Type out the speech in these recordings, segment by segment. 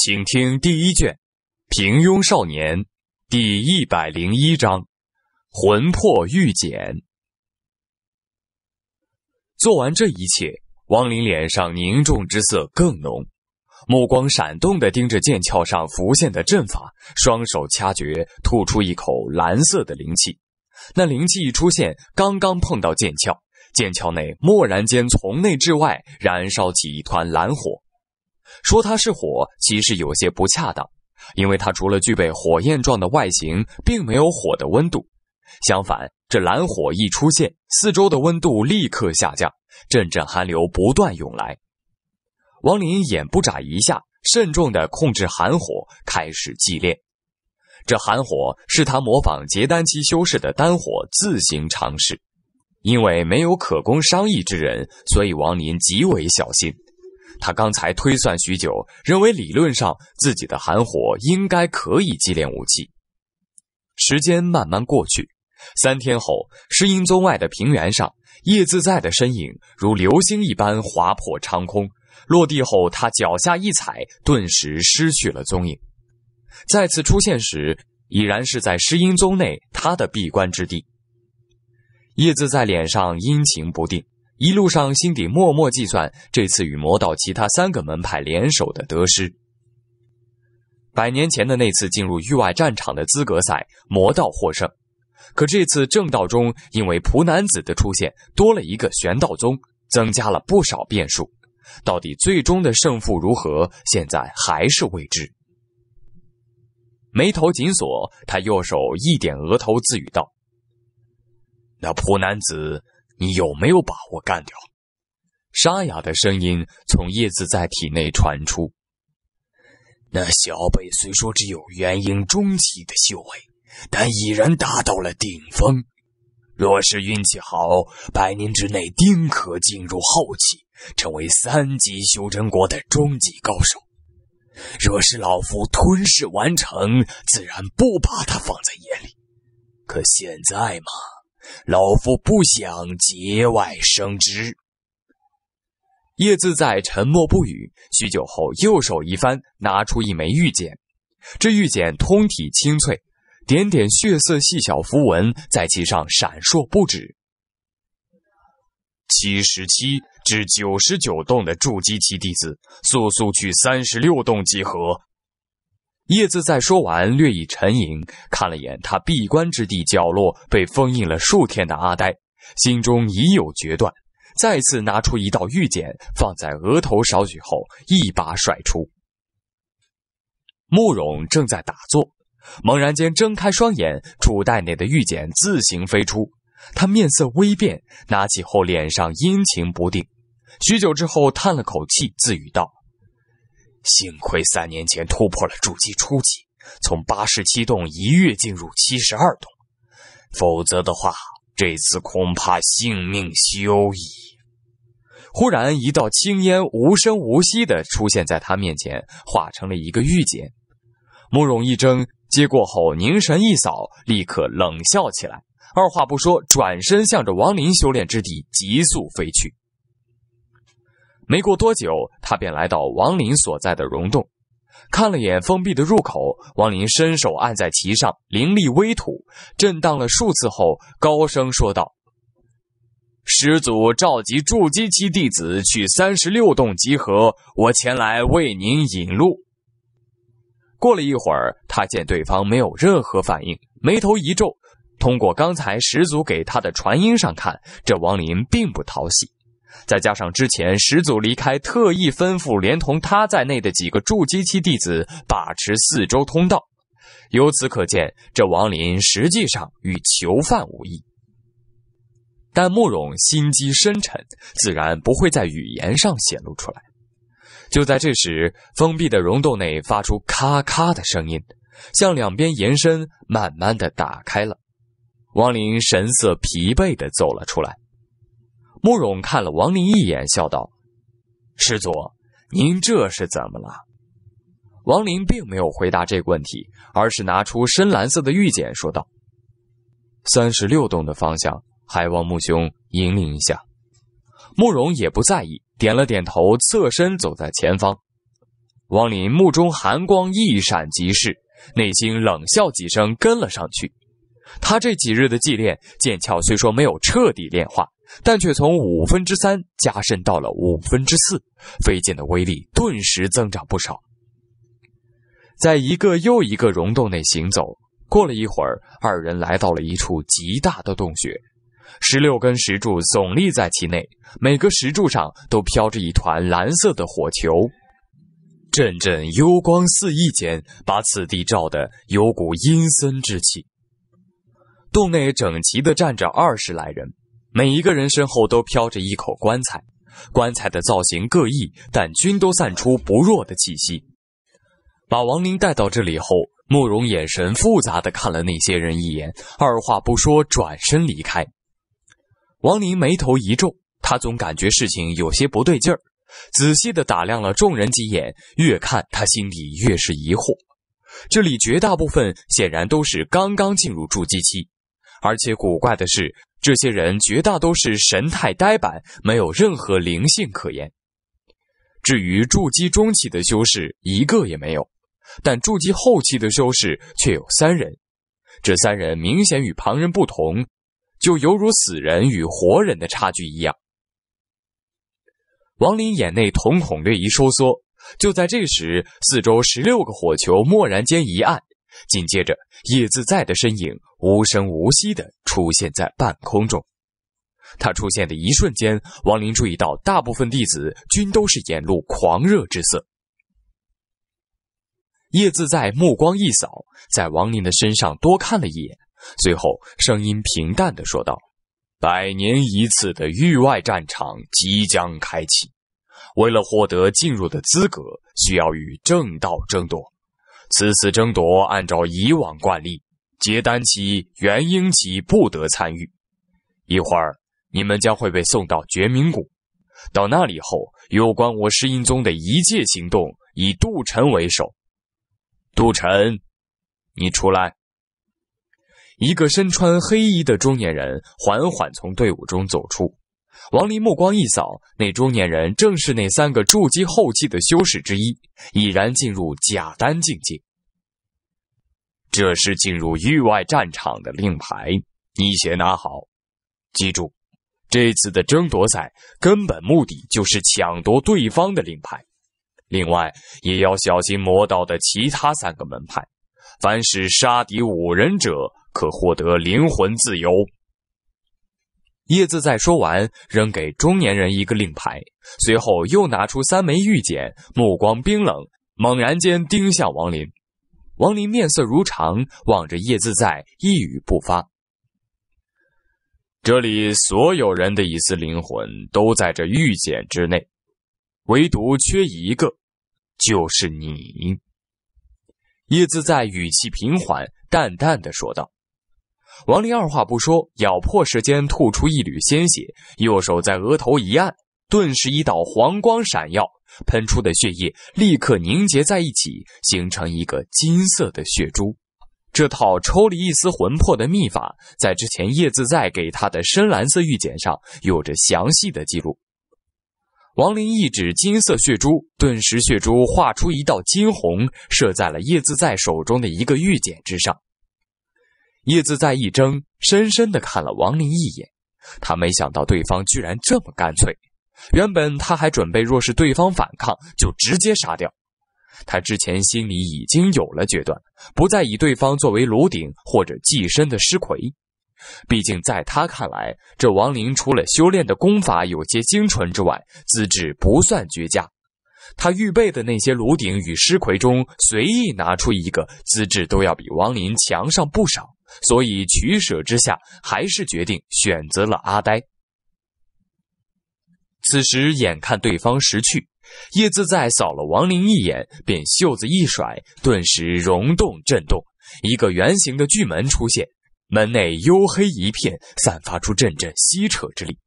请听第一卷《平庸少年》第一百零一章《魂魄御检》。做完这一切，王林脸上凝重之色更浓，目光闪动的盯着剑鞘上浮现的阵法，双手掐诀，吐出一口蓝色的灵气。那灵气一出现，刚刚碰到剑鞘，剑鞘内蓦然间从内至外燃烧起一团蓝火。说它是火，其实有些不恰当，因为它除了具备火焰状的外形，并没有火的温度。相反，这蓝火一出现，四周的温度立刻下降，阵阵寒流不断涌来。王林眼不眨一下，慎重地控制寒火开始祭炼。这寒火是他模仿结丹期修士的丹火自行尝试，因为没有可供商议之人，所以王林极为小心。他刚才推算许久，认为理论上自己的寒火应该可以祭炼武器。时间慢慢过去，三天后，诗音宗外的平原上，叶自在的身影如流星一般划破长空，落地后他脚下一踩，顿时失去了踪影。再次出现时，已然是在诗音宗内，他的闭关之地。叶自在脸上阴晴不定。一路上，心底默默计算这次与魔道其他三个门派联手的得失。百年前的那次进入域外战场的资格赛，魔道获胜，可这次正道中因为蒲男子的出现，多了一个玄道宗，增加了不少变数。到底最终的胜负如何，现在还是未知。眉头紧锁，他右手一点额头，自语道：“那蒲男子。”你有没有把握干掉？沙哑的声音从叶子在体内传出。那小辈虽说只有元婴中期的修为，但已然达到了顶峰。若是运气好，百年之内定可进入后期，成为三级修真国的终极高手。若是老夫吞噬完成，自然不把他放在眼里。可现在嘛……老夫不想节外生枝。叶自在沉默不语，许久后，右手一翻，拿出一枚玉简。这玉简通体清翠，点点血色细小符文在其上闪烁不止。七十七至九十九洞的筑基期弟子，速速去三十六洞集合。叶子在说完，略一沉吟，看了眼他闭关之地角落被封印了数天的阿呆，心中已有决断，再次拿出一道玉简，放在额头少许后，一把甩出。慕容正在打坐，猛然间睁开双眼，储袋内的玉简自行飞出，他面色微变，拿起后脸上阴晴不定，许久之后叹了口气，自语道。幸亏三年前突破了筑基初级，从八十七洞一跃进入七十二洞，否则的话，这次恐怕性命休矣。忽然，一道青烟无声无息地出现在他面前，化成了一个玉简。慕容一怔，接过后凝神一扫，立刻冷笑起来，二话不说，转身向着王林修炼之地急速飞去。没过多久，他便来到王林所在的溶洞，看了眼封闭的入口，王林伸手按在其上，灵力微吐，震荡了数次后，高声说道：“师祖召集筑基期弟子去三十六洞集合，我前来为您引路。”过了一会儿，他见对方没有任何反应，眉头一皱，通过刚才始祖给他的传音上看，这王林并不讨喜。再加上之前始祖离开，特意吩咐连同他在内的几个筑基期弟子把持四周通道，由此可见，这王林实际上与囚犯无异。但慕容心机深沉，自然不会在语言上显露出来。就在这时，封闭的溶洞内发出咔咔的声音，向两边延伸，慢慢的打开了。王林神色疲惫的走了出来。慕容看了王林一眼，笑道：“师祖，您这是怎么了？”王林并没有回答这个问题，而是拿出深蓝色的玉简，说道：“三十六洞的方向，还望穆兄引领一下。”慕容也不在意，点了点头，侧身走在前方。王林目中寒光一闪即逝，内心冷笑几声，跟了上去。他这几日的祭炼剑鞘，虽说没有彻底炼化。但却从五分之三加深到了五分之四，飞剑的威力顿时增长不少。在一个又一个溶洞内行走，过了一会儿，二人来到了一处极大的洞穴，十六根石柱耸立在其内，每个石柱上都飘着一团蓝色的火球，阵阵幽光四溢间，把此地照得有股阴森之气。洞内整齐地站着二十来人。每一个人身后都飘着一口棺材，棺材的造型各异，但均都散出不弱的气息。把王林带到这里后，慕容眼神复杂的看了那些人一眼，二话不说转身离开。王林眉头一皱，他总感觉事情有些不对劲儿，仔细的打量了众人几眼，越看他心里越是疑惑。这里绝大部分显然都是刚刚进入筑基期，而且古怪的是。这些人绝大都是神态呆板，没有任何灵性可言。至于筑基中期的修士，一个也没有；但筑基后期的修士却有三人。这三人明显与旁人不同，就犹如死人与活人的差距一样。王林眼内瞳孔略一收缩。就在这时，四周十六个火球蓦然间一暗。紧接着，叶自在的身影无声无息的出现在半空中。他出现的一瞬间，王林注意到大部分弟子均都是眼露狂热之色。叶自在目光一扫，在王林的身上多看了一眼，随后声音平淡的说道：“百年一次的域外战场即将开启，为了获得进入的资格，需要与正道争夺。”此次争夺按照以往惯例，结丹期、元婴期不得参与。一会儿，你们将会被送到绝明谷。到那里后，有关我师音宗的一切行动，以杜晨为首。杜晨，你出来。一个身穿黑衣的中年人缓缓从队伍中走出。王林目光一扫，那中年人正是那三个筑基后期的修士之一，已然进入假丹境界。这是进入域外战场的令牌，你先拿好。记住，这次的争夺赛根本目的就是抢夺对方的令牌。另外，也要小心魔道的其他三个门派。凡是杀敌五人者，可获得灵魂自由。叶子在说完，扔给中年人一个令牌，随后又拿出三枚玉简，目光冰冷，猛然间盯向王林。王林面色如常，望着叶自在，一语不发。这里所有人的一丝灵魂都在这玉简之内，唯独缺一个，就是你。叶自在语气平缓，淡淡的说道。王林二话不说，咬破舌尖，吐出一缕鲜血，右手在额头一按，顿时一道黄光闪耀。喷出的血液立刻凝结在一起，形成一个金色的血珠。这套抽离一丝魂魄的秘法，在之前叶自在给他的深蓝色玉简上有着详细的记录。王林一指金色血珠，顿时血珠化出一道金虹，射在了叶自在手中的一个玉简之上。叶自在一怔，深深的看了王林一眼，他没想到对方居然这么干脆。原本他还准备，若是对方反抗，就直接杀掉。他之前心里已经有了决断，不再以对方作为炉鼎或者寄生的尸魁。毕竟在他看来，这王林除了修炼的功法有些精纯之外，资质不算绝佳。他预备的那些炉鼎与尸魁中，随意拿出一个，资质都要比王林强上不少。所以取舍之下，还是决定选择了阿呆。此时眼看对方识趣，叶自在扫了王林一眼，便袖子一甩，顿时溶洞震动，一个圆形的巨门出现，门内幽黑一片，散发出阵阵吸扯之力。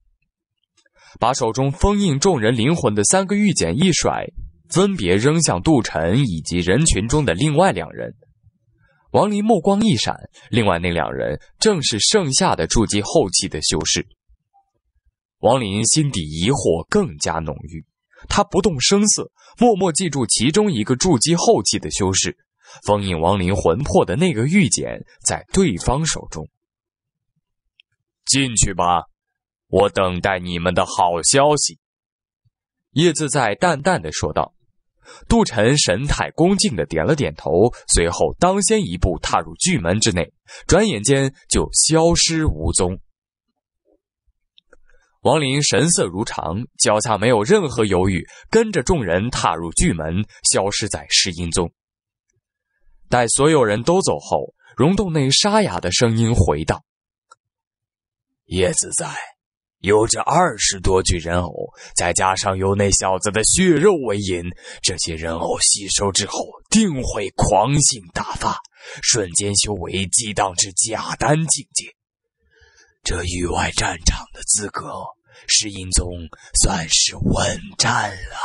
把手中封印众人灵魂的三个玉简一甩，分别扔向杜晨以及人群中的另外两人。王林目光一闪，另外那两人正是剩下的筑基后期的修士。王林心底疑惑更加浓郁，他不动声色，默默记住其中一个筑基后期的修士，封印王林魂魄的那个玉简在对方手中。进去吧，我等待你们的好消息。”叶自在淡淡的说道。杜晨神态恭敬的点了点头，随后当先一步踏入巨门之内，转眼间就消失无踪。王林神色如常，脚下没有任何犹豫，跟着众人踏入巨门，消失在石阴宗。待所有人都走后，溶洞内沙哑的声音回荡：“叶子在，有着二十多具人偶，再加上有那小子的血肉为引，这些人偶吸收之后，定会狂性大发，瞬间修为激荡至假丹境界。”这域外战场的资格，石英宗算是稳战了。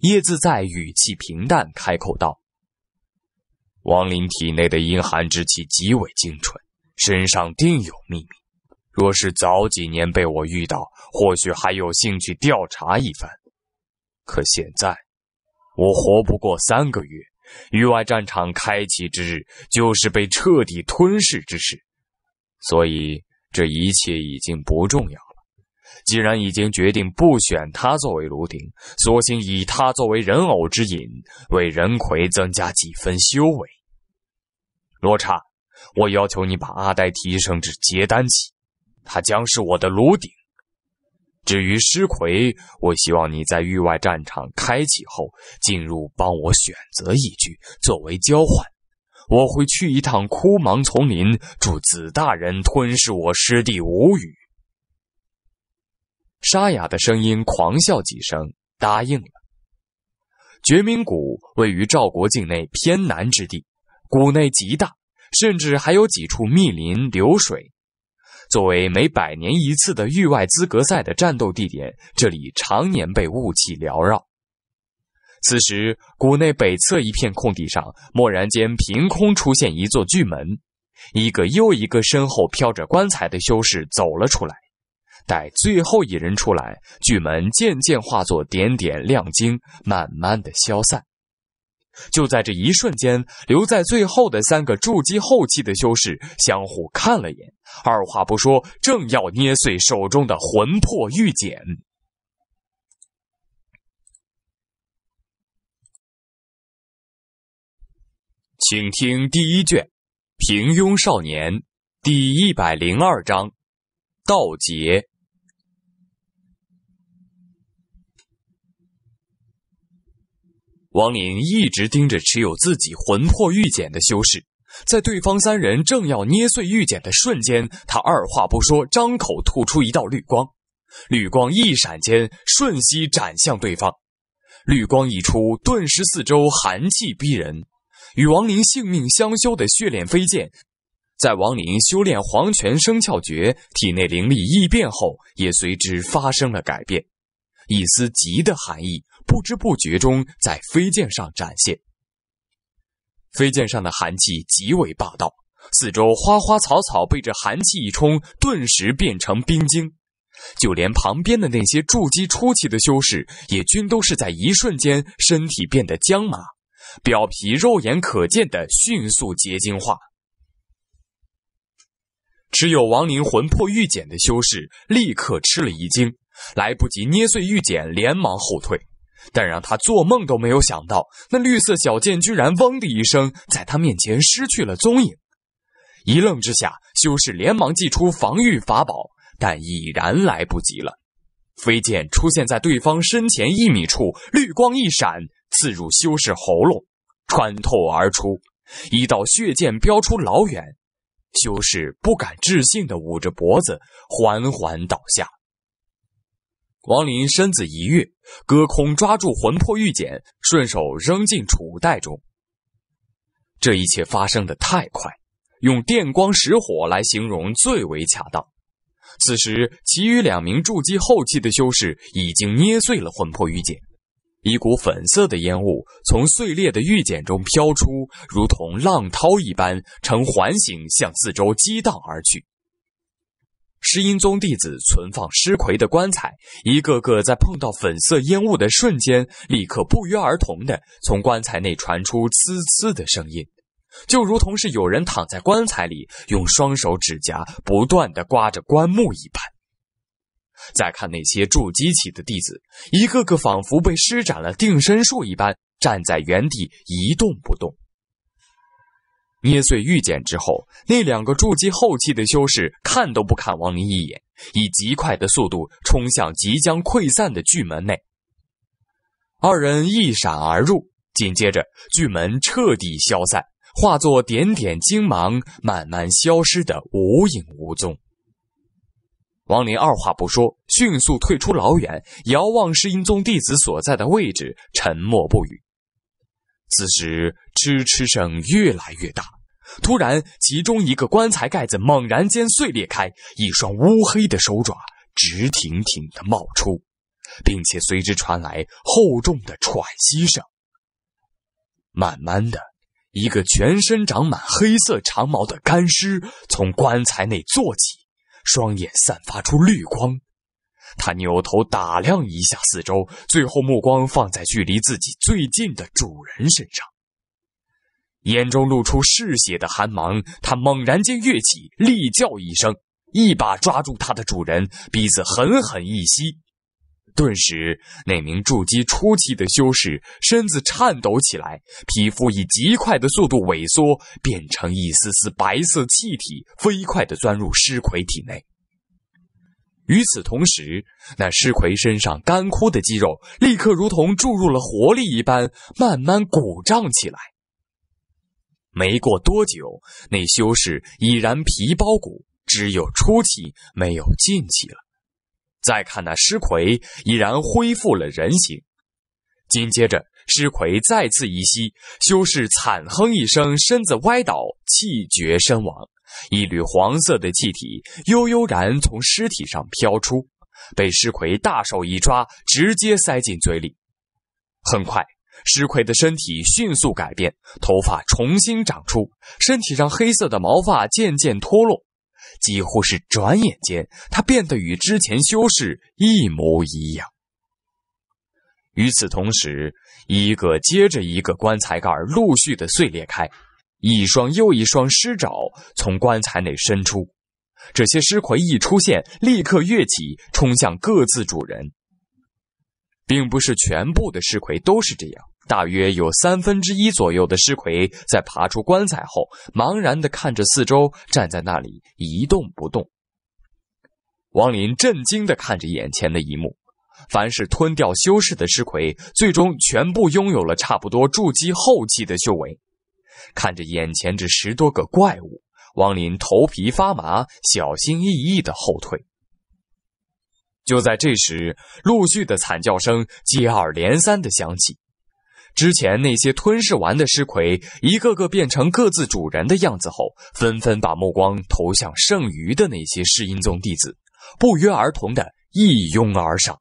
叶自在语气平淡开口道：“王林体内的阴寒之气极为精纯，身上定有秘密。若是早几年被我遇到，或许还有兴趣调查一番。可现在，我活不过三个月，域外战场开启之日，就是被彻底吞噬之时。”所以这一切已经不重要了。既然已经决定不选他作为炉鼎，索性以他作为人偶之引，为人魁增加几分修为。罗刹，我要求你把阿呆提升至结丹期，他将是我的炉鼎。至于尸魁，我希望你在域外战场开启后，进入帮我选择一具作为交换。我会去一趟枯芒丛林，助子大人吞噬我师弟。无语，沙哑的声音狂笑几声，答应了。绝明谷位于赵国境内偏南之地，谷内极大，甚至还有几处密林、流水。作为每百年一次的域外资格赛的战斗地点，这里常年被雾气缭绕。此时，谷内北侧一片空地上，蓦然间凭空出现一座巨门，一个又一个身后飘着棺材的修士走了出来。待最后一人出来，巨门渐渐化作点点亮晶，慢慢的消散。就在这一瞬间，留在最后的三个筑基后期的修士相互看了眼，二话不说，正要捏碎手中的魂魄玉简。请听第一卷《平庸少年》第一百零二章《道劫》。王林一直盯着持有自己魂魄玉简的修士，在对方三人正要捏碎玉简的瞬间，他二话不说，张口吐出一道绿光，绿光一闪间，瞬息斩向对方。绿光一出，顿时四周寒气逼人。与王林性命相修的血炼飞剑，在王林修炼黄泉生窍诀，体内灵力异变后，也随之发生了改变。一丝极的寒意，不知不觉中在飞剑上展现。飞剑上的寒气极为霸道，四周花花草草被这寒气一冲，顿时变成冰晶。就连旁边的那些筑基初期的修士，也均都是在一瞬间身体变得僵麻。表皮肉眼可见的迅速结晶化，持有亡灵魂魄玉简的修士立刻吃了一惊，来不及捏碎玉简，连忙后退。但让他做梦都没有想到，那绿色小剑居然“嗡”的一声，在他面前失去了踪影。一愣之下，修士连忙祭出防御法宝，但已然来不及了。飞剑出现在对方身前一米处，绿光一闪。刺入修士喉咙，穿透而出，一道血剑飙出老远，修士不敢置信的捂着脖子，缓缓倒下。王林身子一跃，隔空抓住魂魄玉简，顺手扔进储袋中。这一切发生的太快，用电光石火来形容最为恰当。此时，其余两名筑基后期的修士已经捏碎了魂魄玉简。一股粉色的烟雾从碎裂的玉简中飘出，如同浪涛一般，呈环形向四周激荡而去。石英宗弟子存放尸魁的棺材，一个个在碰到粉色烟雾的瞬间，立刻不约而同的从棺材内传出“呲呲”的声音，就如同是有人躺在棺材里，用双手指甲不断的刮着棺木一般。再看那些筑基期的弟子，一个个仿佛被施展了定身术一般，站在原地一动不动。捏碎玉简之后，那两个筑基后期的修士看都不看王林一眼，以极快的速度冲向即将溃散的巨门内。二人一闪而入，紧接着巨门彻底消散，化作点点金芒，慢慢消失的无影无踪。王林二话不说，迅速退出老远，遥望释阴宗弟子所在的位置，沉默不语。此时，嗤嗤声越来越大。突然，其中一个棺材盖子猛然间碎裂开，一双乌黑的手爪直挺挺的冒出，并且随之传来厚重的喘息声。慢慢的，一个全身长满黑色长毛的干尸从棺材内坐起。双眼散发出绿光，他扭头打量一下四周，最后目光放在距离自己最近的主人身上，眼中露出嗜血的寒芒。他猛然间跃起，厉叫一声，一把抓住他的主人，鼻子狠狠一吸。顿时，那名筑基初期的修士身子颤抖起来，皮肤以极快的速度萎缩，变成一丝丝白色气体，飞快的钻入尸魁体内。与此同时，那尸魁身上干枯的肌肉立刻如同注入了活力一般，慢慢鼓胀起来。没过多久，那修士已然皮包骨，只有初气，没有进气了。再看那尸魁已然恢复了人形，紧接着尸魁再次一吸，修士惨哼一声，身子歪倒，气绝身亡。一缕黄色的气体悠悠然从尸体上飘出，被尸魁大手一抓，直接塞进嘴里。很快，尸魁的身体迅速改变，头发重新长出，身体上黑色的毛发渐渐脱落。几乎是转眼间，他变得与之前修士一模一样。与此同时，一个接着一个棺材盖陆续的碎裂开，一双又一双尸爪从棺材内伸出。这些尸魁一出现，立刻跃起冲向各自主人。并不是全部的尸魁都是这样。大约有三分之一左右的尸魁在爬出棺材后，茫然地看着四周，站在那里一动不动。王林震惊地看着眼前的一幕：，凡是吞掉修士的尸魁，最终全部拥有了差不多筑基后期的修为。看着眼前这十多个怪物，王林头皮发麻，小心翼翼地后退。就在这时，陆续的惨叫声接二连三地响起。之前那些吞噬完的尸魁，一个个变成各自主人的样子后，纷纷把目光投向剩余的那些世音宗弟子，不约而同的一拥而上，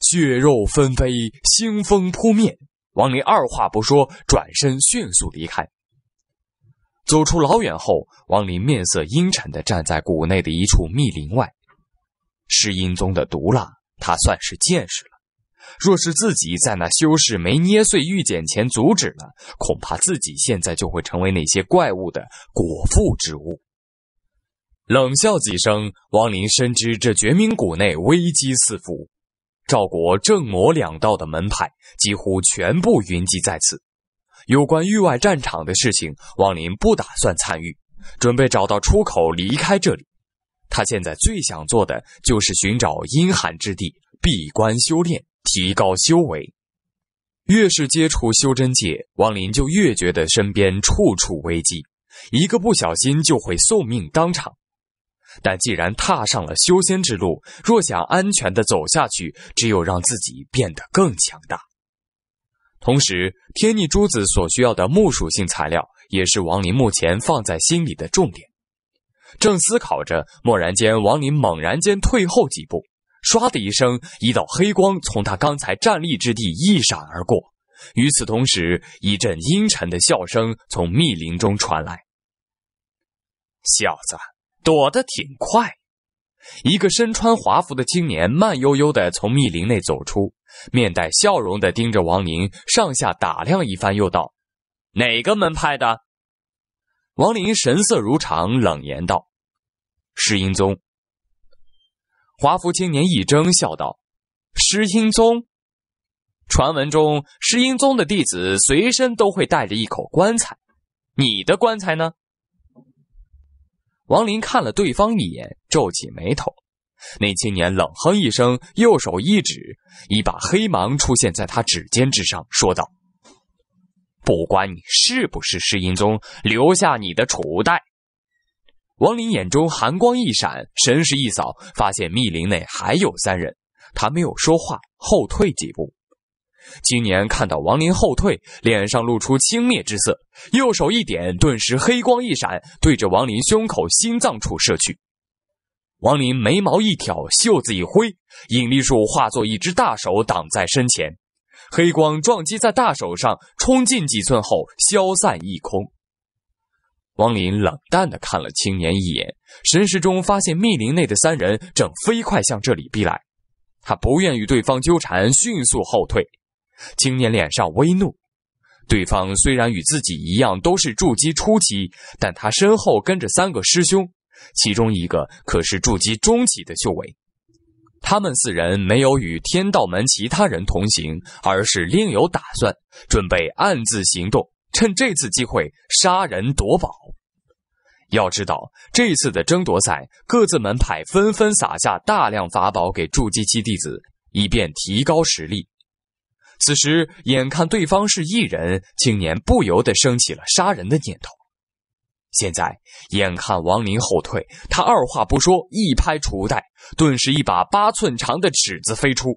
血肉纷飞，腥风扑面。王林二话不说，转身迅速离开。走出老远后，王林面色阴沉的站在谷内的一处密林外，世音宗的毒辣，他算是见识了。若是自己在那修士没捏碎玉简前阻止了，恐怕自己现在就会成为那些怪物的果腹之物。冷笑几声，王林深知这绝命谷内危机四伏，赵国正魔两道的门派几乎全部云集在此。有关域外战场的事情，王林不打算参与，准备找到出口离开这里。他现在最想做的就是寻找阴寒之地，闭关修炼。提高修为，越是接触修真界，王林就越觉得身边处处危机，一个不小心就会送命当场。但既然踏上了修仙之路，若想安全的走下去，只有让自己变得更强大。同时，天逆珠子所需要的木属性材料，也是王林目前放在心里的重点。正思考着，蓦然间，王林猛然间退后几步。唰的一声，一道黑光从他刚才站立之地一闪而过。与此同时，一阵阴沉的笑声从密林中传来。“小子，躲得挺快。”一个身穿华服的青年慢悠悠的从密林内走出，面带笑容的盯着王林，上下打量一番，又道：“哪个门派的？”王林神色如常，冷言道：“释英宗。”华服青年一怔，笑道：“师音宗，传闻中师音宗的弟子随身都会带着一口棺材，你的棺材呢？”王林看了对方一眼，皱起眉头。那青年冷哼一声，右手一指，一把黑芒出现在他指尖之上，说道：“不管你是不是师音宗，留下你的储物袋。”王林眼中寒光一闪，神识一扫，发现密林内还有三人。他没有说话，后退几步。青年看到王林后退，脸上露出轻蔑之色，右手一点，顿时黑光一闪，对着王林胸口心脏处射去。王林眉毛一挑，袖子一挥，引力术化作一只大手挡在身前，黑光撞击在大手上，冲进几寸后消散一空。王林冷淡的看了青年一眼，神识中发现密林内的三人正飞快向这里逼来，他不愿与对方纠缠，迅速后退。青年脸上微怒，对方虽然与自己一样都是筑基初期，但他身后跟着三个师兄，其中一个可是筑基中期的修为。他们四人没有与天道门其他人同行，而是另有打算，准备暗自行动。趁这次机会杀人夺宝。要知道，这次的争夺赛，各自门派纷纷撒下大量法宝给筑基期弟子，以便提高实力。此时，眼看对方是一人，青年不由得升起了杀人的念头。现在，眼看王林后退，他二话不说，一拍储物袋，顿时一把八寸长的尺子飞出。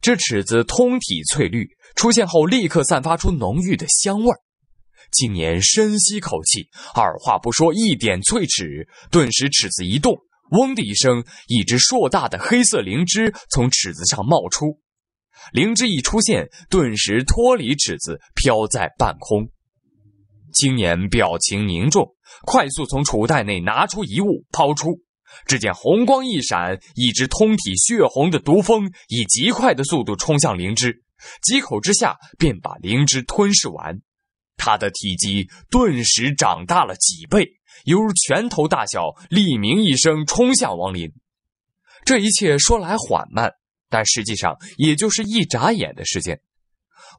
这尺子通体翠绿，出现后立刻散发出浓郁的香味儿。青年深吸口气，二话不说，一点翠齿，顿时尺子一动，嗡的一声，一只硕大的黑色灵芝从尺子上冒出。灵芝一出现，顿时脱离尺子，飘在半空。青年表情凝重，快速从储袋内拿出一物抛出，只见红光一闪，一只通体血红的毒蜂以极快的速度冲向灵芝，几口之下便把灵芝吞噬完。他的体积顿时长大了几倍，犹如拳头大小。厉鸣一声，冲向王林。这一切说来缓慢，但实际上也就是一眨眼的时间。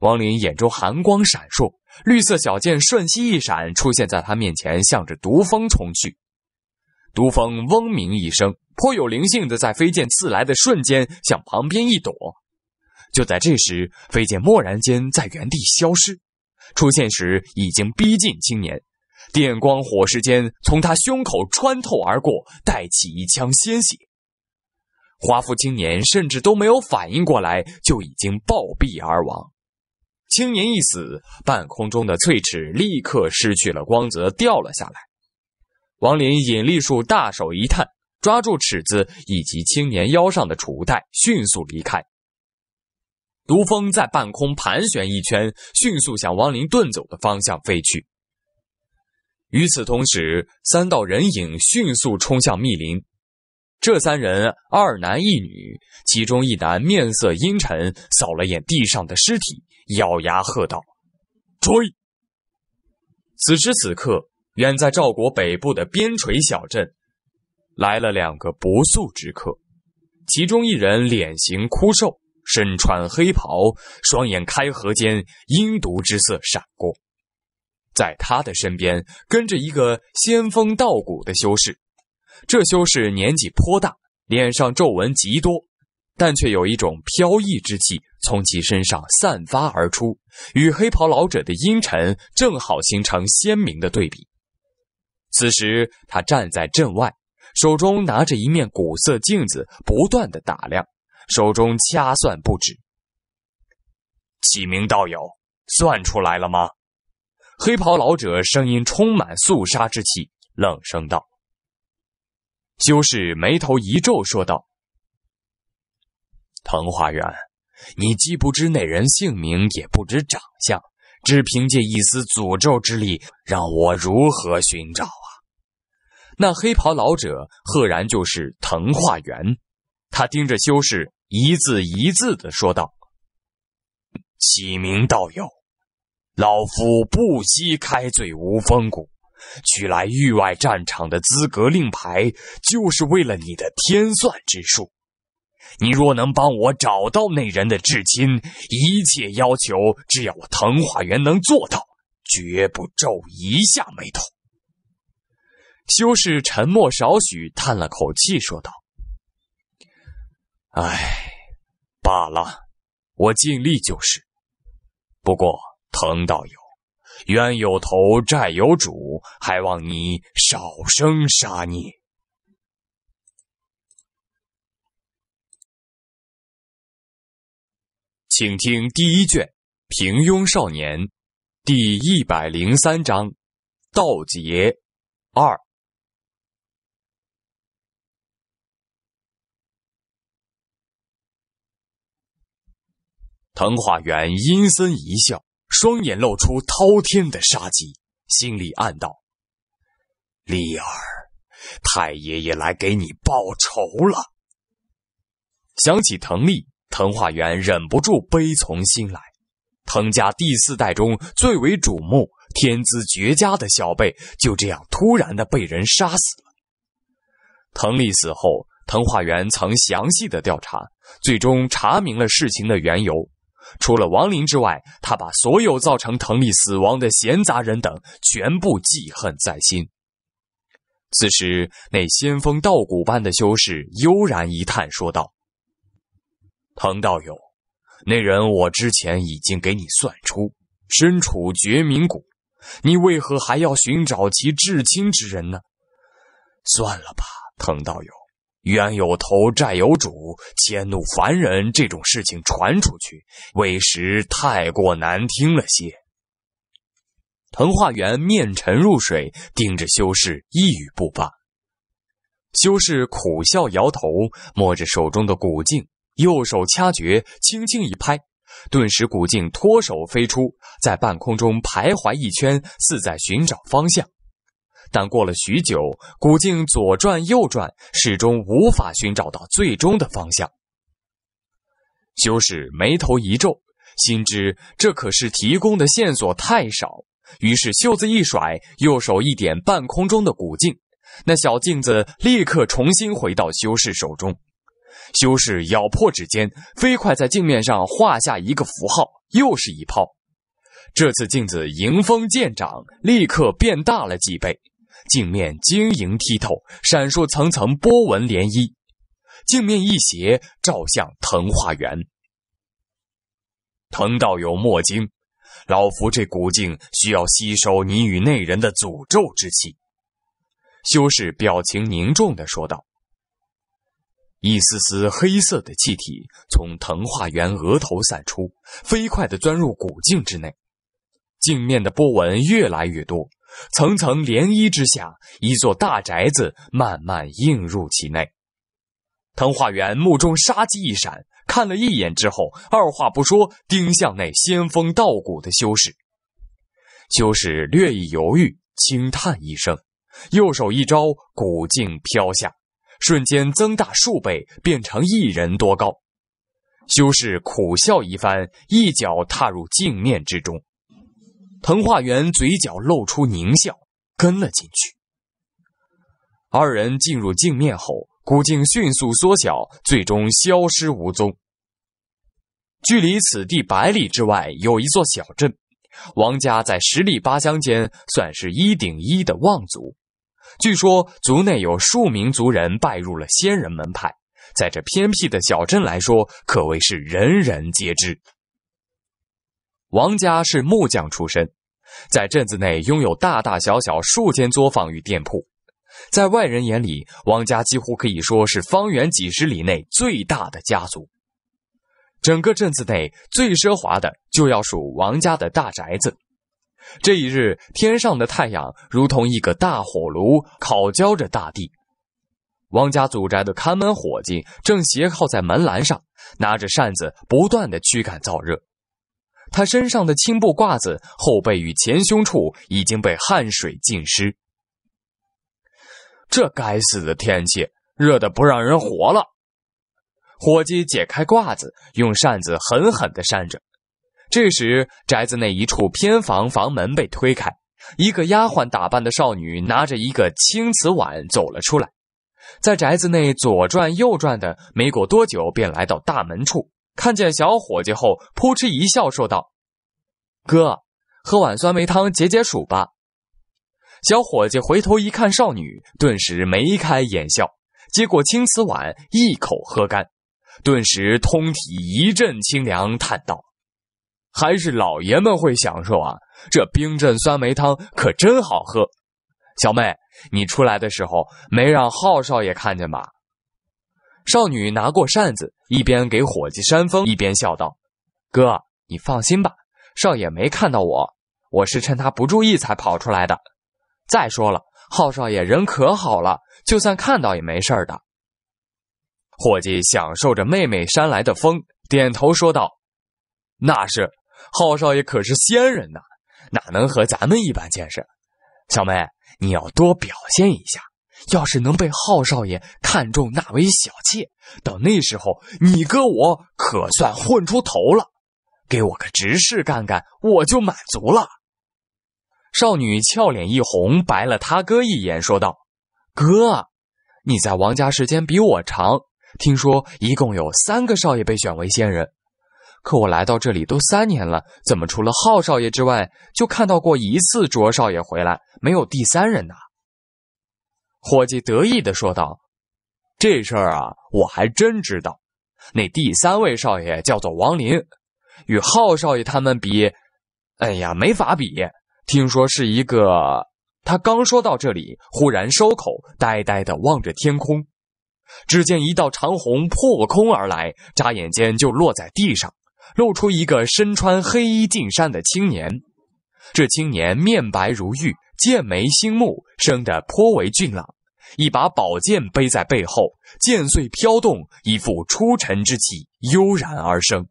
王林眼中寒光闪烁，绿色小剑瞬息一闪，出现在他面前，向着毒蜂冲去。毒蜂嗡鸣一声，颇有灵性的在飞剑刺来的瞬间向旁边一躲。就在这时，飞剑蓦然间在原地消失。出现时已经逼近青年，电光火石间从他胸口穿透而过，带起一腔鲜血。华服青年甚至都没有反应过来，就已经暴毙而亡。青年一死，半空中的翠齿立刻失去了光泽，掉了下来。王林引力术大手一探，抓住尺子以及青年腰上的储物袋，迅速离开。毒蜂在半空盘旋一圈，迅速向王林遁走的方向飞去。与此同时，三道人影迅速冲向密林。这三人二男一女，其中一男面色阴沉，扫了眼地上的尸体，咬牙喝道：“追！”此时此刻，远在赵国北部的边陲小镇，来了两个不速之客。其中一人脸型枯瘦。身穿黑袍，双眼开合间阴毒之色闪过。在他的身边跟着一个仙风道骨的修士，这修士年纪颇大，脸上皱纹极多，但却有一种飘逸之气从其身上散发而出，与黑袍老者的阴沉正好形成鲜明的对比。此时，他站在阵外，手中拿着一面古色镜子，不断的打量。手中掐算不止，几名道友，算出来了吗？黑袍老者声音充满肃杀之气，冷声道。修士眉头一皱，说道：“藤化元，你既不知那人姓名，也不知长相，只凭借一丝诅咒之力，让我如何寻找啊？”那黑袍老者赫然就是藤化元，他盯着修士。一字一字的说道：“启明道友，老夫不惜开罪无风谷，取来域外战场的资格令牌，就是为了你的天算之术。你若能帮我找到那人的至亲，一切要求，只要我藤化元能做到，绝不皱一下眉头。”修士沉默少许，叹了口气，说道。唉，罢了，我尽力就是。不过，藤道友，冤有头，债有主，还望你少生杀孽。请听第一卷《平庸少年》第一百零三章《道劫二》。藤化元阴森一笑，双眼露出滔天的杀机，心里暗道：“丽儿，太爷爷来给你报仇了。”想起藤丽，藤化元忍不住悲从心来。藤家第四代中最为瞩目、天资绝佳的小辈，就这样突然的被人杀死了。藤丽死后，藤化元曾详细的调查，最终查明了事情的缘由。除了王林之外，他把所有造成藤丽死亡的闲杂人等全部记恨在心。此时，那仙风道骨般的修士悠然一叹，说道：“藤道友，那人我之前已经给你算出，身处绝命谷，你为何还要寻找其至亲之人呢？算了吧，藤道友。”冤有头，债有主，迁怒凡人这种事情传出去，委时太过难听了些。藤化元面沉入水，盯着修士一语不发。修士苦笑摇头，摸着手中的古镜，右手掐诀，轻轻一拍，顿时古镜脱手飞出，在半空中徘徊一圈，似在寻找方向。但过了许久，古镜左转右转，始终无法寻找到最终的方向。修士眉头一皱，心知这可是提供的线索太少，于是袖子一甩，右手一点半空中的古镜，那小镜子立刻重新回到修士手中。修士咬破指尖，飞快在镜面上画下一个符号，又是一炮。这次镜子迎风见长，立刻变大了几倍。镜面晶莹剔透，闪烁层层波纹涟漪。镜面一斜，照向藤化元。藤道友莫惊，老夫这古镜需要吸收你与内人的诅咒之气。”修士表情凝重的说道。一丝丝黑色的气体从藤化元额头散出，飞快的钻入古镜之内，镜面的波纹越来越多。层层涟漪之下，一座大宅子慢慢映入其内。藤化元目中杀机一闪，看了一眼之后，二话不说，盯向那仙风道骨的修士。修士略一犹豫，轻叹一声，右手一招，古镜飘下，瞬间增大数倍，变成一人多高。修士苦笑一番，一脚踏入镜面之中。滕化元嘴角露出狞笑，跟了进去。二人进入镜面后，古镜迅速缩小，最终消失无踪。距离此地百里之外，有一座小镇，王家在十里八乡间算是一顶一的望族。据说族内有数名族人拜入了仙人门派，在这偏僻的小镇来说，可谓是人人皆知。王家是木匠出身，在镇子内拥有大大小小数间作坊与店铺，在外人眼里，王家几乎可以说是方圆几十里内最大的家族。整个镇子内最奢华的，就要数王家的大宅子。这一日，天上的太阳如同一个大火炉，烤焦着大地。王家祖宅的看门伙计正斜靠在门栏上，拿着扇子不断的驱赶燥热。他身上的青布褂子后背与前胸处已经被汗水浸湿，这该死的天气，热的不让人活了。伙计解开褂子，用扇子狠狠的扇着。这时，宅子内一处偏房房门被推开，一个丫鬟打扮的少女拿着一个青瓷碗走了出来，在宅子内左转右转的，没过多久便来到大门处。看见小伙计后，扑哧一笑，说道：“哥，喝碗酸梅汤解解暑吧。”小伙计回头一看少女，顿时眉开眼笑，接过青瓷碗，一口喝干，顿时通体一阵清凉，叹道：“还是老爷们会享受啊！这冰镇酸梅汤可真好喝。”小妹，你出来的时候没让浩少爷看见吧？少女拿过扇子，一边给伙计扇风，一边笑道：“哥，你放心吧，少爷没看到我，我是趁他不注意才跑出来的。再说了，浩少爷人可好了，就算看到也没事的。”伙计享受着妹妹扇来的风，点头说道：“那是，浩少爷可是仙人呢，哪能和咱们一般见识？小妹，你要多表现一下。”要是能被浩少爷看中纳为小妾，到那时候你哥我可算混出头了。给我个执事干干，我就满足了。少女俏脸一红，白了他哥一眼，说道：“哥，你在王家时间比我长，听说一共有三个少爷被选为仙人，可我来到这里都三年了，怎么除了浩少爷之外，就看到过一次卓少爷回来，没有第三人呢？”伙计得意的说道：“这事儿啊，我还真知道。那第三位少爷叫做王林，与浩少爷他们比，哎呀，没法比。听说是一个……”他刚说到这里，忽然收口，呆呆的望着天空。只见一道长虹破空而来，眨眼间就落在地上，露出一个身穿黑衣进山的青年。这青年面白如玉，剑眉星目，生得颇为俊朗。一把宝剑背在背后，剑穗飘动，一副出尘之气悠然而生。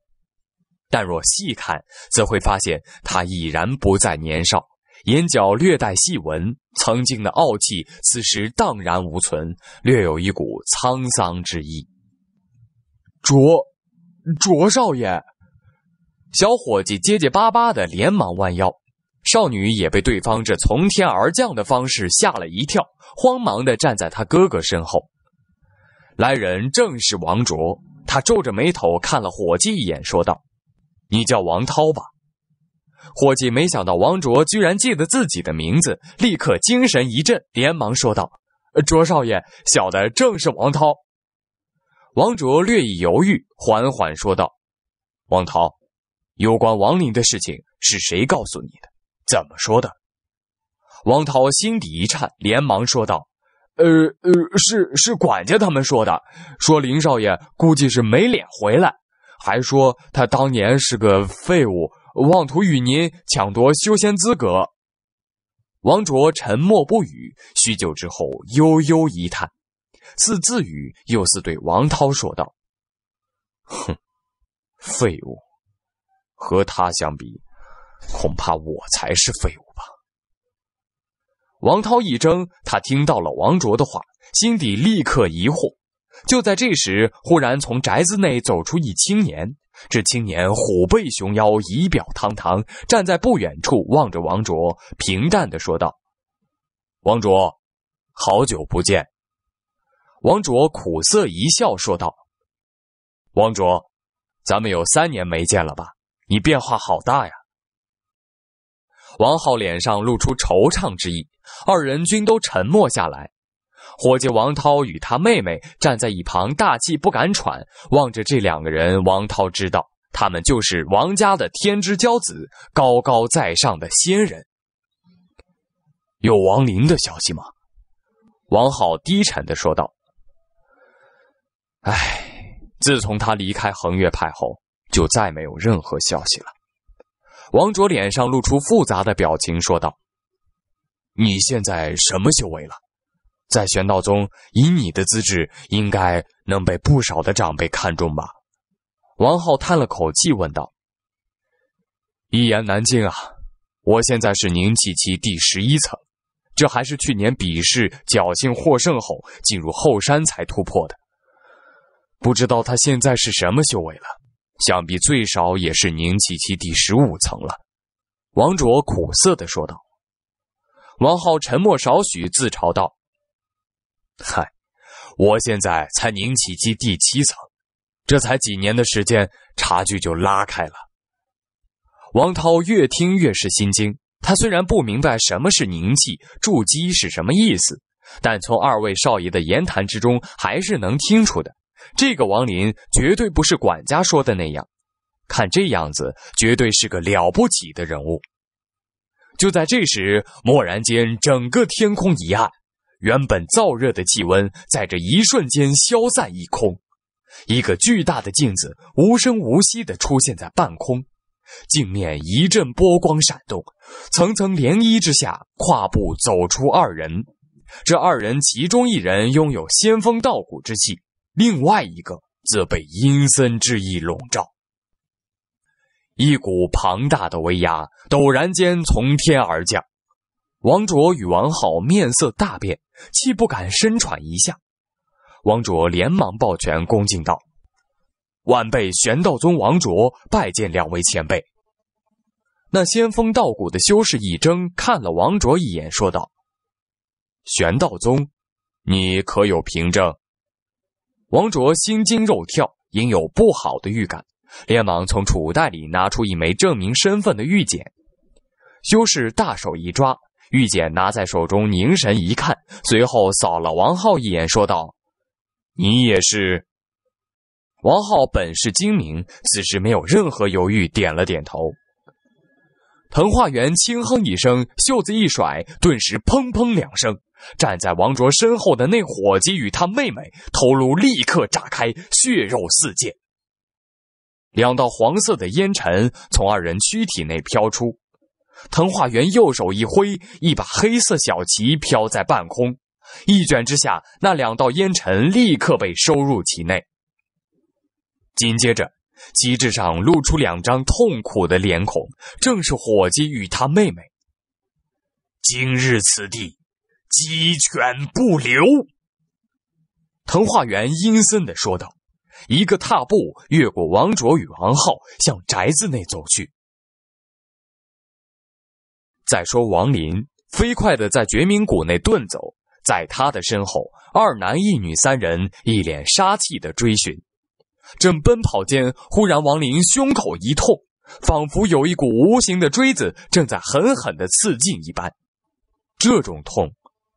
但若细看，则会发现他已然不再年少，眼角略带细纹，曾经的傲气此时荡然无存，略有一股沧桑之意。卓，卓少爷，小伙计结结巴巴的，连忙弯腰。少女也被对方这从天而降的方式吓了一跳，慌忙的站在他哥哥身后。来人正是王卓，他皱着眉头看了伙计一眼，说道：“你叫王涛吧？”伙计没想到王卓居然记得自己的名字，立刻精神一振，连忙说道：“卓少爷，小的正是王涛。”王卓略一犹豫，缓缓说道：“王涛，有关王林的事情是谁告诉你的？”怎么说的？王涛心底一颤，连忙说道：“呃呃，是是管家他们说的，说林少爷估计是没脸回来，还说他当年是个废物，妄图与您抢夺修仙资格。”王卓沉默不语，许久之后，悠悠一叹，似自语，又似对王涛说道：“哼，废物，和他相比。”恐怕我才是废物吧。王涛一怔，他听到了王卓的话，心底立刻疑惑。就在这时，忽然从宅子内走出一青年，这青年虎背熊腰，仪表堂堂，站在不远处望着王卓，平淡的说道：“王卓，好久不见。”王卓苦涩一笑，说道：“王卓，咱们有三年没见了吧？你变化好大呀。”王浩脸上露出惆怅之意，二人均都沉默下来。伙计王涛与他妹妹站在一旁，大气不敢喘，望着这两个人。王涛知道，他们就是王家的天之骄子，高高在上的仙人。有王林的消息吗？王浩低沉的说道：“唉，自从他离开恒岳派后，就再没有任何消息了。”王卓脸上露出复杂的表情，说道：“你现在什么修为了？在玄道宗，以你的资质，应该能被不少的长辈看中吧？”王浩叹了口气，问道：“一言难尽啊！我现在是凝气期第十一层，这还是去年比试侥幸获胜后进入后山才突破的。不知道他现在是什么修为了？”想必最少也是凝气期第十五层了，王卓苦涩的说道。王浩沉默少许，自嘲道：“嗨，我现在才凝气期第七层，这才几年的时间，差距就拉开了。”王涛越听越是心惊，他虽然不明白什么是凝气、筑基是什么意思，但从二位少爷的言谈之中，还是能听出的。这个王林绝对不是管家说的那样，看这样子，绝对是个了不起的人物。就在这时，蓦然间，整个天空一暗，原本燥热的气温在这一瞬间消散一空。一个巨大的镜子无声无息地出现在半空，镜面一阵波光闪动，层层涟漪之下，跨步走出二人。这二人其中一人拥有仙风道骨之气。另外一个则被阴森之意笼罩，一股庞大的威压陡然间从天而降。王卓与王浩面色大变，气不敢深喘一下。王卓连忙抱拳恭敬道：“晚辈玄道宗王卓拜见两位前辈。”那仙风道骨的修士一怔，看了王卓一眼，说道：“玄道宗，你可有凭证？”王卓心惊肉跳，隐有不好的预感，连忙从储物袋里拿出一枚证明身份的玉简。修士大手一抓，玉简拿在手中，凝神一看，随后扫了王浩一眼，说道：“你也是。”王浩本是精明，此时没有任何犹豫，点了点头。藤化元轻哼一声，袖子一甩，顿时砰砰两声。站在王卓身后的那伙计与他妹妹头颅立刻炸开，血肉四溅。两道黄色的烟尘从二人躯体内飘出。藤化元右手一挥，一把黑色小旗飘在半空，一卷之下，那两道烟尘立刻被收入体内。紧接着，旗帜上露出两张痛苦的脸孔，正是伙计与他妹妹。今日此地。鸡犬不留。”藤化元阴森的说道，一个踏步越过王卓与王浩，向宅子内走去。再说王林飞快的在绝命谷内遁走，在他的身后，二男一女三人一脸杀气的追寻。正奔跑间，忽然王林胸口一痛，仿佛有一股无形的锥子正在狠狠的刺进一般，这种痛。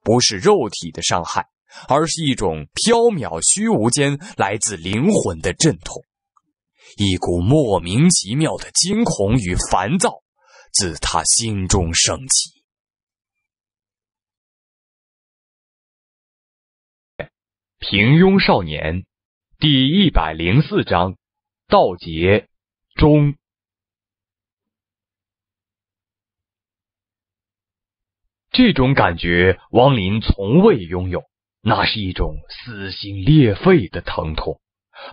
不是肉体的伤害，而是一种缥缈虚无间来自灵魂的阵痛，一股莫名其妙的惊恐与烦躁，自他心中升起。平庸少年第一百零四章：道劫中。这种感觉，王林从未拥有。那是一种撕心裂肺的疼痛，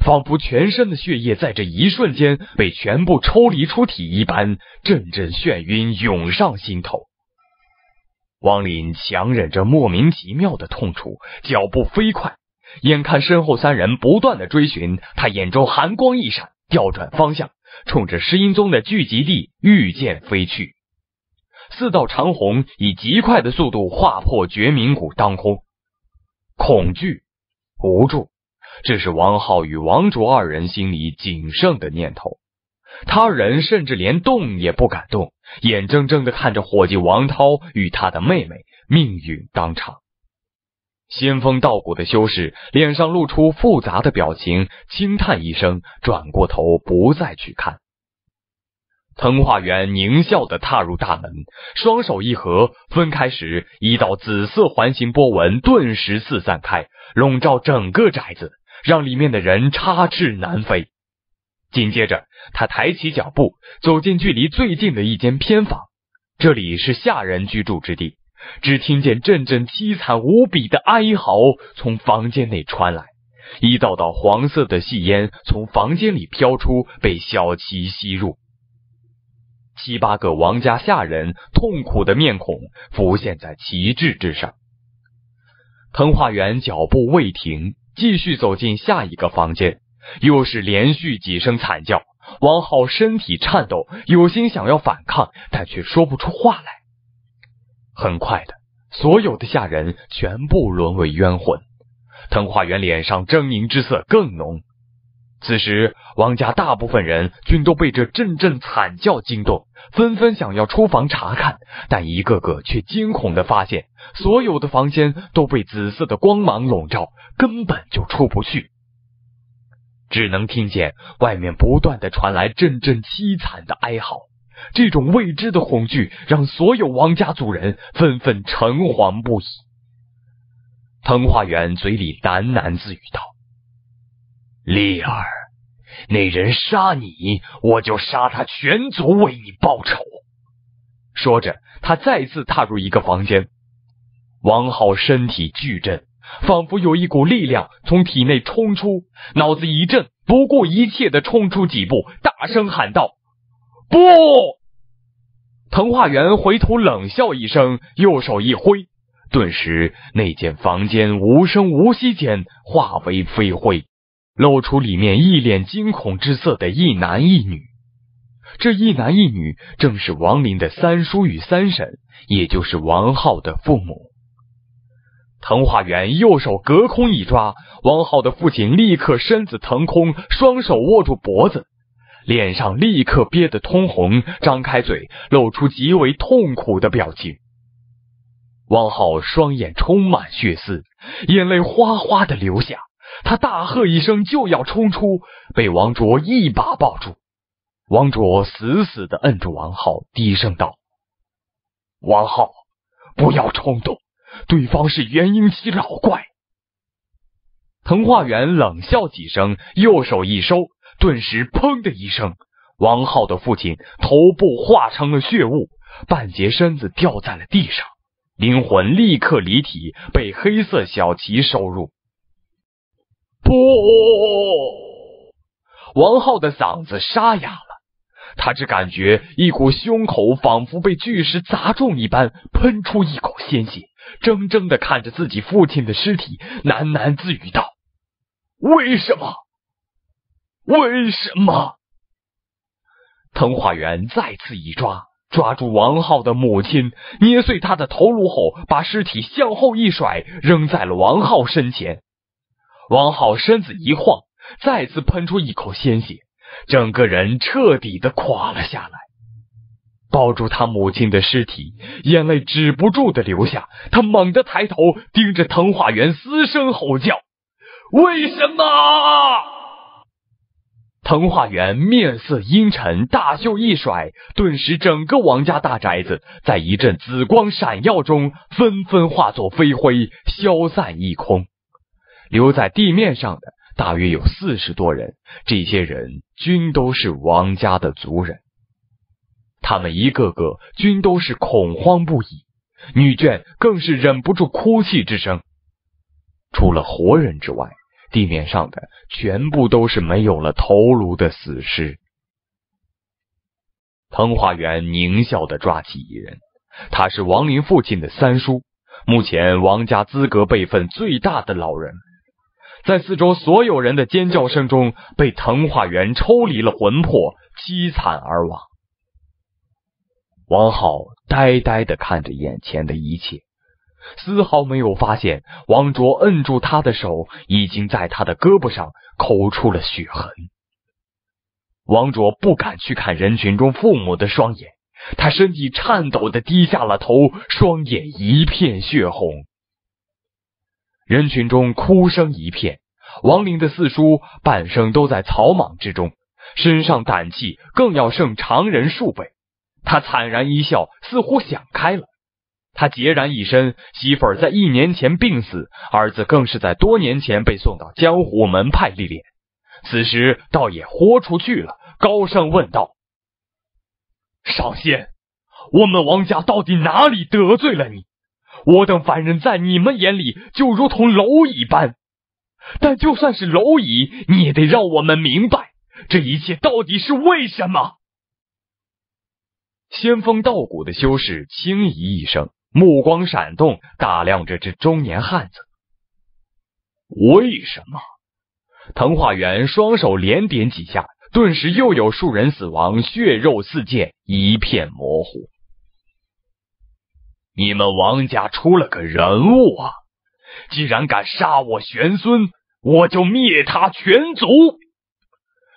仿佛全身的血液在这一瞬间被全部抽离出体一般，阵阵眩晕涌上心头。王林强忍着莫名其妙的痛楚，脚步飞快，眼看身后三人不断的追寻，他眼中寒光一闪，调转方向，冲着师音宗的聚集地御剑飞去。四道长虹以极快的速度划破绝明谷当空，恐惧、无助，这是王浩与王卓二人心里仅剩的念头。他人甚至连动也不敢动，眼睁睁的看着伙计王涛与他的妹妹命运当场。仙风道骨的修士脸上露出复杂的表情，轻叹一声，转过头不再去看。藤化元狞笑的踏入大门，双手一合，分开时，一道紫色环形波纹顿时四散开，笼罩整个宅子，让里面的人插翅难飞。紧接着，他抬起脚步，走进距离最近的一间偏房，这里是下人居住之地。只听见阵阵凄惨无比的哀嚎从房间内传来，一道道黄色的细烟从房间里飘出，被小七吸入。七八个王家下人痛苦的面孔浮现在旗帜之上。滕化元脚步未停，继续走进下一个房间。又是连续几声惨叫，王浩身体颤抖，有心想要反抗，但却说不出话来。很快的，所有的下人全部沦为冤魂。滕化元脸上狰狞之色更浓。此时，王家大部分人均都被这阵阵惨叫惊动，纷纷想要出房查看，但一个个却惊恐的发现，所有的房间都被紫色的光芒笼罩，根本就出不去，只能听见外面不断的传来阵阵凄惨的哀嚎。这种未知的恐惧让所有王家族人纷纷诚惶不已。滕化元嘴里喃喃自语道。丽儿，那人杀你，我就杀他全族，为你报仇。说着，他再次踏入一个房间。王浩身体巨震，仿佛有一股力量从体内冲出，脑子一震，不顾一切的冲出几步，大声喊道：“不！”藤化元回头冷笑一声，右手一挥，顿时那间房间无声无息间化为飞灰。露出里面一脸惊恐之色的一男一女，这一男一女正是王林的三叔与三婶，也就是王浩的父母。滕化元右手隔空一抓，王浩的父亲立刻身子腾空，双手握住脖子，脸上立刻憋得通红，张开嘴露出极为痛苦的表情。王浩双眼充满血丝，眼泪哗哗的流下。他大喝一声，就要冲出，被王卓一把抱住。王卓死死的摁住王浩，低声道：“王浩，不要冲动，对方是元婴期老怪。”藤化元冷笑几声，右手一收，顿时“砰”的一声，王浩的父亲头部化成了血雾，半截身子掉在了地上，灵魂立刻离体，被黑色小旗收入。不！王浩的嗓子沙哑了，他只感觉一股胸口仿佛被巨石砸中一般，喷出一口鲜血，怔怔的看着自己父亲的尸体，喃喃自语道：“为什么？为什么？”藤化元再次一抓，抓住王浩的母亲，捏碎他的头颅后，把尸体向后一甩，扔在了王浩身前。王浩身子一晃，再次喷出一口鲜血，整个人彻底的垮了下来。抱住他母亲的尸体，眼泪止不住的流下。他猛地抬头，盯着滕化元嘶声吼叫：“为什么？”滕化元面色阴沉，大袖一甩，顿时整个王家大宅子在一阵紫光闪耀中纷纷化作飞灰，消散一空。留在地面上的大约有四十多人，这些人均都是王家的族人，他们一个个均都是恐慌不已，女眷更是忍不住哭泣之声。除了活人之外，地面上的全部都是没有了头颅的死尸。滕华元狞笑的抓起一人，他是王林父亲的三叔，目前王家资格辈分最大的老人。在四周所有人的尖叫声中，被藤化园抽离了魂魄，凄惨而亡。王浩呆呆的看着眼前的一切，丝毫没有发现王卓摁住他的手，已经在他的胳膊上抠出了血痕。王卓不敢去看人群中父母的双眼，他身体颤抖的低下了头，双眼一片血红。人群中哭声一片。王林的四叔半生都在草莽之中，身上胆气更要胜常人数倍。他惨然一笑，似乎想开了。他孑然一身，媳妇儿在一年前病死，儿子更是在多年前被送到江湖门派历练。此时倒也豁出去了，高声问道：“上仙，我们王家到底哪里得罪了你？”我等凡人在你们眼里就如同蝼蚁般，但就算是蝼蚁，你也得让我们明白这一切到底是为什么。仙风道骨的修士轻咦一声，目光闪动，打量着这中年汉子。为什么？藤化元双手连点几下，顿时又有数人死亡，血肉四溅，一片模糊。你们王家出了个人物啊！既然敢杀我玄孙，我就灭他全族。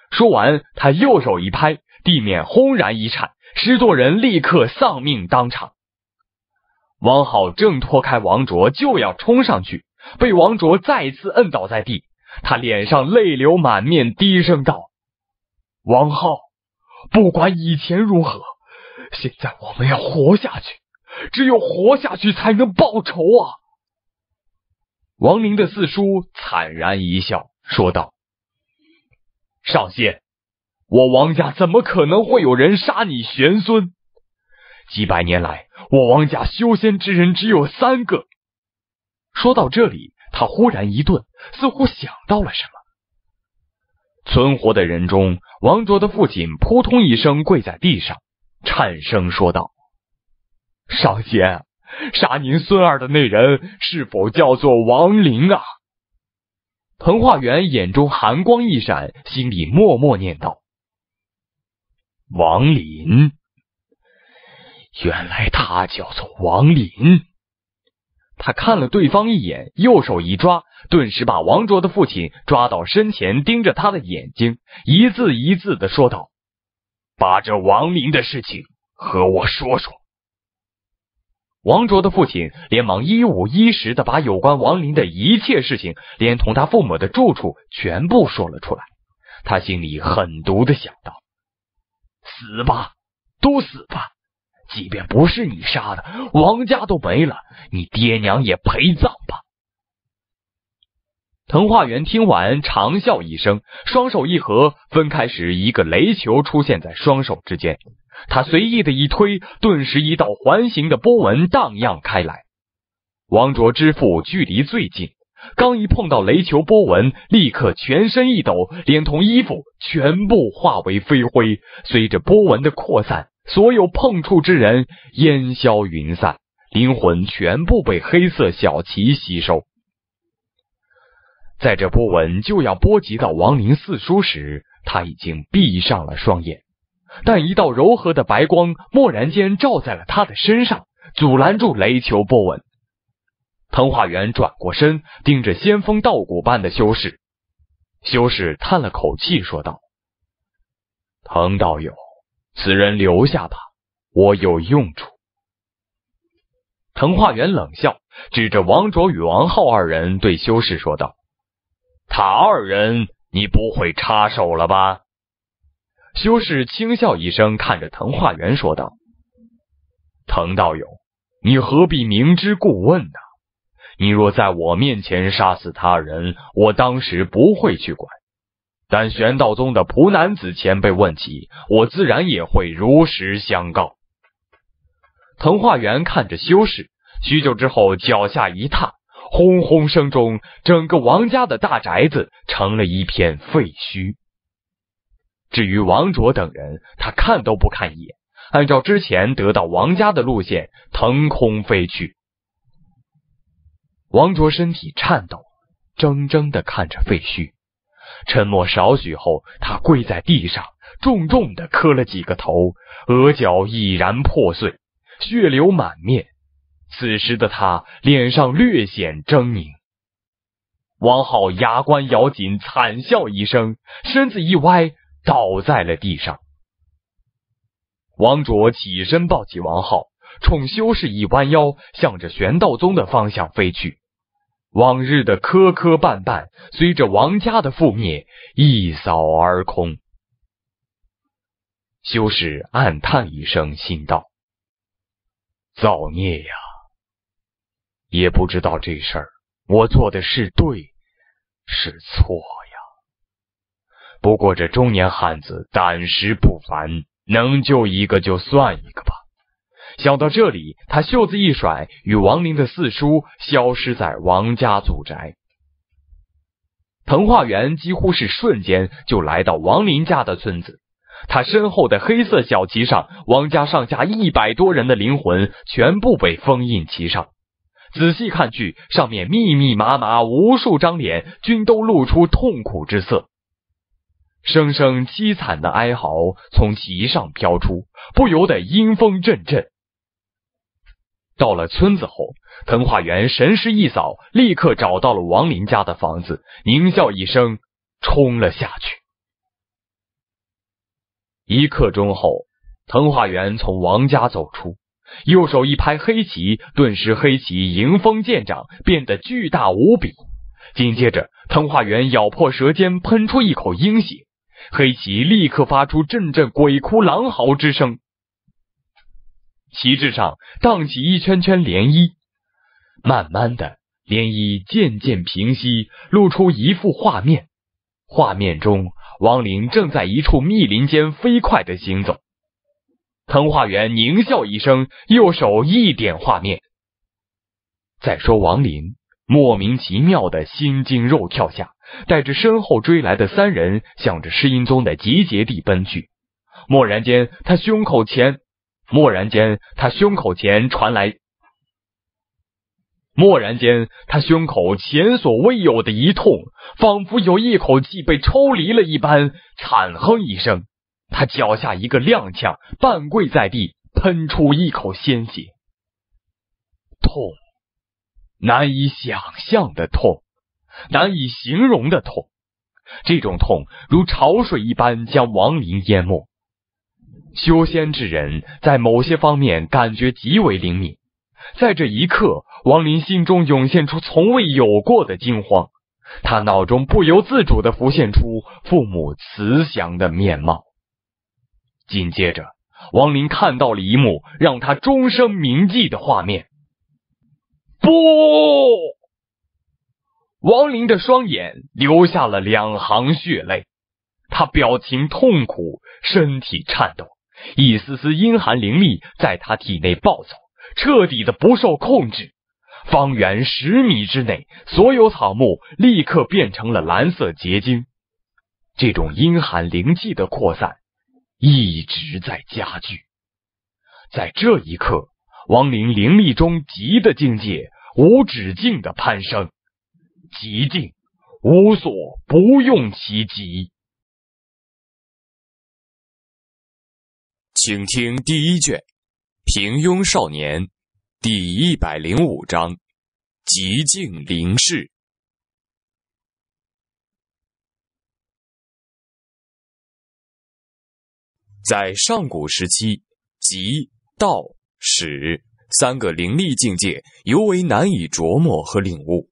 说完，他右手一拍地面，轰然一颤，师座人立刻丧命当场。王浩挣脱开王卓，就要冲上去，被王卓再次摁倒在地。他脸上泪流满面，低声道：“王浩，不管以前如何，现在我们要活下去。”只有活下去才能报仇啊！王林的四叔惨然一笑，说道：“上仙，我王家怎么可能会有人杀你玄孙？几百年来，我王家修仙之人只有三个。”说到这里，他忽然一顿，似乎想到了什么。存活的人中，王卓的父亲扑通一声跪在地上，颤声说道。少杰，杀您孙儿的那人是否叫做王林啊？彭化元眼中寒光一闪，心里默默念道：“王林，原来他叫做王林。”他看了对方一眼，右手一抓，顿时把王卓的父亲抓到身前，盯着他的眼睛，一字一字的说道：“把这王林的事情和我说说。”王卓的父亲连忙一五一十的把有关王林的一切事情，连同他父母的住处全部说了出来。他心里狠毒的想到：死吧，都死吧！即便不是你杀的，王家都没了，你爹娘也陪葬吧。藤化元听完，长笑一声，双手一合，分开时，一个雷球出现在双手之间。他随意的一推，顿时一道环形的波纹荡漾开来。王卓之父距离最近，刚一碰到雷球波纹，立刻全身一抖，连同衣服全部化为飞灰。随着波纹的扩散，所有碰触之人烟消云散，灵魂全部被黑色小旗吸收。在这波纹就要波及到王林四叔时，他已经闭上了双眼。但一道柔和的白光蓦然间照在了他的身上，阻拦住雷球波纹。藤化元转过身，盯着仙风道骨般的修士。修士叹了口气，说道：“藤道友，此人留下吧，我有用处。”藤化元冷笑，指着王卓与王浩二人，对修士说道。他二人，你不会插手了吧？修士轻笑一声，看着滕化元说道：“滕道友，你何必明知故问呢？你若在我面前杀死他人，我当时不会去管；但玄道宗的蒲南子前辈问起，我自然也会如实相告。”滕化元看着修士，许久之后，脚下一踏。轰轰声中，整个王家的大宅子成了一片废墟。至于王卓等人，他看都不看一眼，按照之前得到王家的路线腾空飞去。王卓身体颤抖，怔怔的看着废墟，沉默少许后，他跪在地上，重重的磕了几个头，额角已然破碎，血流满面。此时的他脸上略显狰狞，王浩牙关咬紧，惨笑一声，身子一歪，倒在了地上。王卓起身抱起王浩，冲修士一弯腰，向着玄道宗的方向飞去。往日的磕磕绊绊，随着王家的覆灭一扫而空。修士暗叹一声，心道：“造孽呀！”也不知道这事儿，我做的是对是错呀。不过这中年汉子胆识不凡，能救一个就算一个吧。想到这里，他袖子一甩，与王林的四叔消失在王家祖宅。滕化元几乎是瞬间就来到王林家的村子，他身后的黑色小旗上，王家上下一百多人的灵魂全部被封印其上。仔细看去，上面密密麻麻无数张脸，均都露出痛苦之色，声声凄惨的哀嚎从其上飘出，不由得阴风阵阵。到了村子后，滕化元神识一扫，立刻找到了王林家的房子，狞笑一声，冲了下去。一刻钟后，滕化元从王家走出。右手一拍黑旗，顿时黑旗迎风渐长，变得巨大无比。紧接着，藤化元咬破舌尖，喷出一口鹰血，黑旗立刻发出阵阵鬼哭狼嚎之声，旗帜上荡起一圈圈涟漪。慢慢的，涟漪渐渐平息，露出一幅画面。画面中，王林正在一处密林间飞快的行走。藤化元狞笑一声，右手一点画面。再说王林莫名其妙的心惊肉跳下，带着身后追来的三人，向着师音宗的集结地奔去。蓦然间，他胸口前蓦然间他胸口前传来，蓦然间他胸口前所未有的一痛，仿佛有一口气被抽离了一般，惨哼一声。他脚下一个踉跄，半跪在地，喷出一口鲜血。痛，难以想象的痛，难以形容的痛。这种痛如潮水一般将王林淹没。修仙之人在某些方面感觉极为灵敏，在这一刻，王林心中涌现出从未有过的惊慌。他脑中不由自主的浮现出父母慈祥的面貌。紧接着，王林看到了一幕让他终生铭记的画面。不，王林的双眼流下了两行血泪，他表情痛苦，身体颤抖，一丝丝阴寒灵力在他体内暴走，彻底的不受控制。方圆十米之内，所有草木立刻变成了蓝色结晶。这种阴寒灵气的扩散。一直在加剧，在这一刻，王林灵力中极的境界无止境的攀升，极境无所不用其极。请听第一卷《平庸少年》第一百零五章《极境灵视。在上古时期，极道史三个灵力境界尤为难以琢磨和领悟。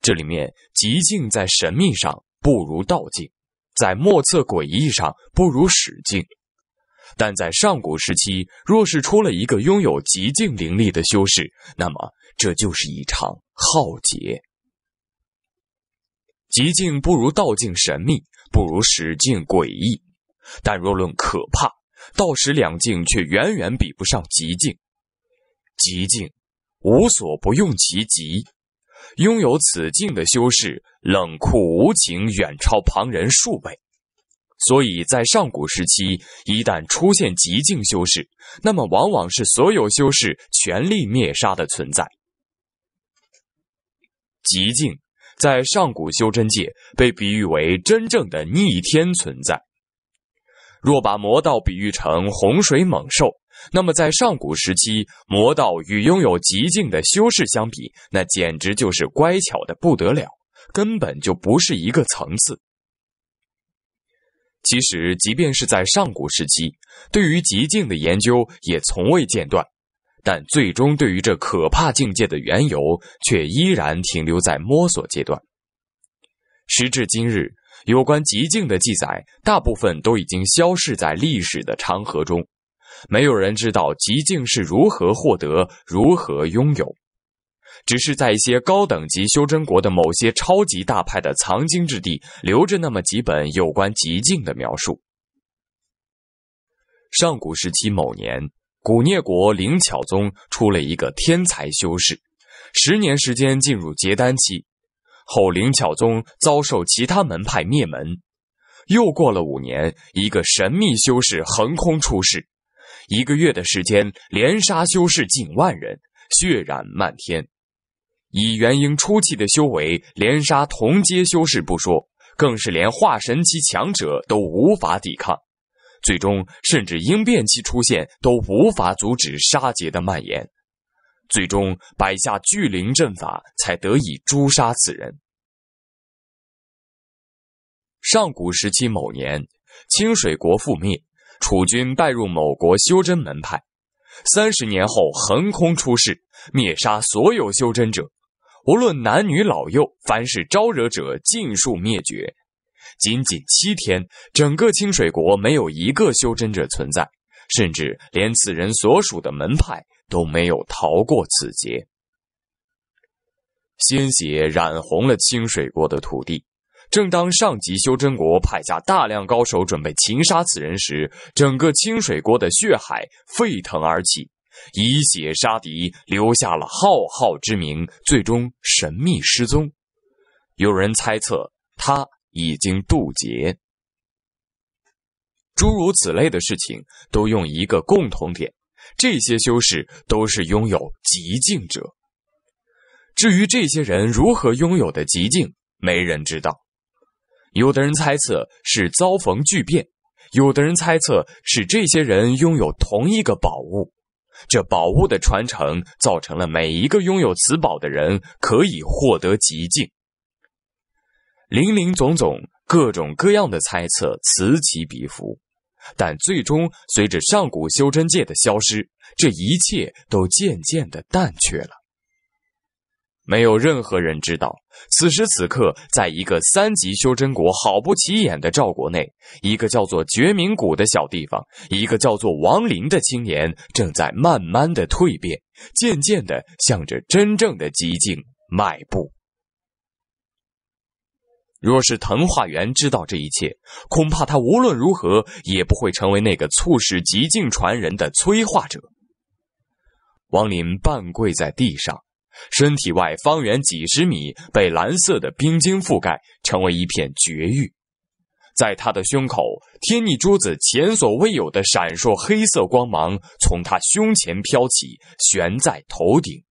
这里面，极境在神秘上不如道境，在莫测诡异上不如史境。但在上古时期，若是出了一个拥有极境灵力的修士，那么这就是一场浩劫。极境不如道境神秘，不如史境诡异。但若论可怕，道时两境却远远比不上极境。极境无所不用其极，拥有此境的修士冷酷无情，远超旁人数倍。所以在上古时期，一旦出现极境修士，那么往往是所有修士全力灭杀的存在。极境在上古修真界被比喻为真正的逆天存在。若把魔道比喻成洪水猛兽，那么在上古时期，魔道与拥有极境的修士相比，那简直就是乖巧的不得了，根本就不是一个层次。其实，即便是在上古时期，对于极境的研究也从未间断，但最终对于这可怕境界的缘由，却依然停留在摸索阶段。时至今日。有关极境的记载，大部分都已经消逝在历史的长河中，没有人知道极境是如何获得、如何拥有，只是在一些高等级修真国的某些超级大派的藏经之地，留着那么几本有关极境的描述。上古时期某年，古涅国灵巧宗出了一个天才修士，十年时间进入结丹期。后灵巧宗遭受其他门派灭门。又过了五年，一个神秘修士横空出世。一个月的时间，连杀修士近万人，血染漫天。以元婴初期的修为，连杀同阶修士不说，更是连化神期强者都无法抵抗。最终，甚至婴变期出现都无法阻止杀劫的蔓延。最终摆下聚灵阵法，才得以诛杀此人。上古时期某年，清水国覆灭，楚军败入某国修真门派。三十年后，横空出世，灭杀所有修真者，无论男女老幼，凡是招惹者尽数灭绝。仅仅七天，整个清水国没有一个修真者存在，甚至连此人所属的门派。都没有逃过此劫，鲜血染红了清水国的土地。正当上级修真国派下大量高手准备擒杀此人时，整个清水国的血海沸腾而起，以血杀敌，留下了浩浩之名。最终神秘失踪，有人猜测他已经渡劫。诸如此类的事情都用一个共同点。这些修士都是拥有极境者。至于这些人如何拥有的极境，没人知道。有的人猜测是遭逢巨变，有的人猜测是这些人拥有同一个宝物。这宝物的传承造成了每一个拥有此宝的人可以获得极境。林林总总、各种各样的猜测此起彼伏。但最终，随着上古修真界的消失，这一切都渐渐的淡却了。没有任何人知道，此时此刻，在一个三级修真国、好不起眼的赵国内，一个叫做绝明谷的小地方，一个叫做王林的青年，正在慢慢的蜕变，渐渐的向着真正的极境迈步。若是藤化元知道这一切，恐怕他无论如何也不会成为那个促使极境传人的催化者。王林半跪在地上，身体外方圆几十米被蓝色的冰晶覆盖，成为一片绝域。在他的胸口，天逆珠子前所未有的闪烁，黑色光芒从他胸前飘起，悬在头顶。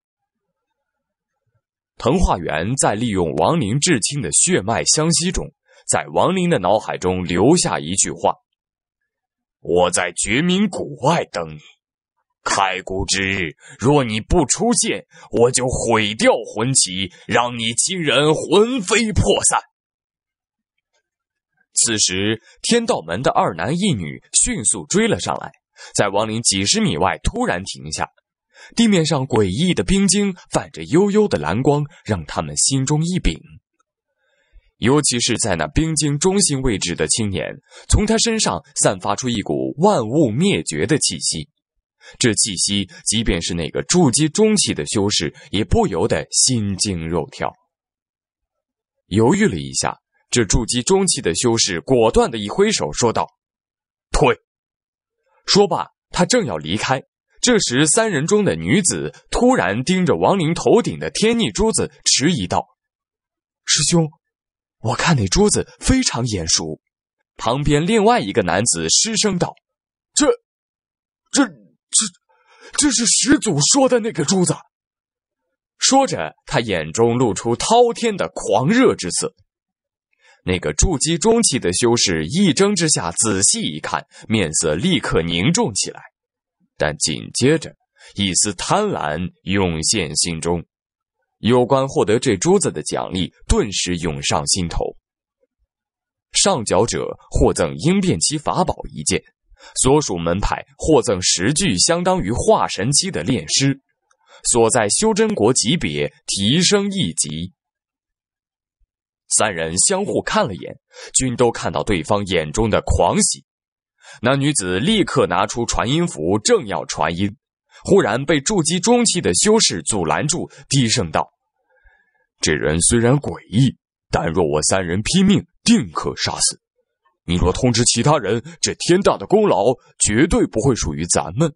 藤化元在利用王林至亲的血脉相吸中，在王林的脑海中留下一句话：“我在绝命谷外等你，开谷之日，若你不出现，我就毁掉魂旗，让你亲人魂飞魄散。”此时，天道门的二男一女迅速追了上来，在王林几十米外突然停下。地面上诡异的冰晶泛着幽幽的蓝光，让他们心中一凛。尤其是在那冰晶中心位置的青年，从他身上散发出一股万物灭绝的气息。这气息，即便是那个筑基中期的修士，也不由得心惊肉跳。犹豫了一下，这筑基中期的修士果断的一挥手，说道：“退！”说罢，他正要离开。这时，三人中的女子突然盯着王林头顶的天逆珠子，迟疑道：“师兄，我看那珠子非常眼熟。”旁边另外一个男子失声道：“这，这，这，这是始祖说的那个珠子。”说着，他眼中露出滔天的狂热之色。那个筑基中期的修士一怔之下，仔细一看，面色立刻凝重起来。但紧接着，一丝贪婪涌现心中，有关获得这珠子的奖励顿时涌上心头。上缴者获赠应变期法宝一件，所属门派获赠十具相当于化神期的炼师，所在修真国级别提升一级。三人相互看了眼，均都看到对方眼中的狂喜。那女子立刻拿出传音符，正要传音，忽然被筑基中期的修士阻拦住，低声道：“这人虽然诡异，但若我三人拼命，定可杀死。你若通知其他人，这天大的功劳绝对不会属于咱们。”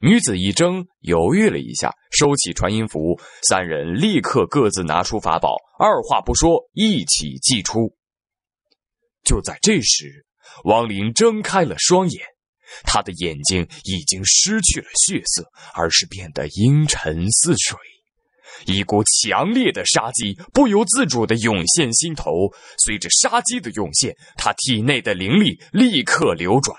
女子一怔，犹豫了一下，收起传音符。三人立刻各自拿出法宝，二话不说，一起祭出。就在这时。王林睁开了双眼，他的眼睛已经失去了血色，而是变得阴沉似水。一股强烈的杀机不由自主地涌现心头。随着杀机的涌现，他体内的灵力立刻流转。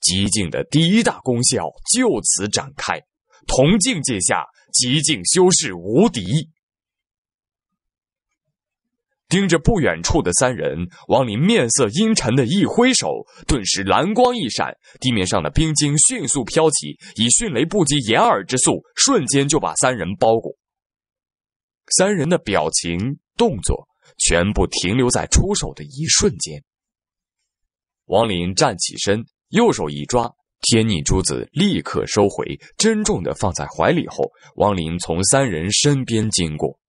极境的第一大功效就此展开。同境界下，极境修士无敌。盯着不远处的三人，王林面色阴沉的一挥手，顿时蓝光一闪，地面上的冰晶迅速飘起，以迅雷不及掩耳之速，瞬间就把三人包裹。三人的表情、动作全部停留在出手的一瞬间。王林站起身，右手一抓，天逆珠子立刻收回，珍重的放在怀里后，王林从三人身边经过。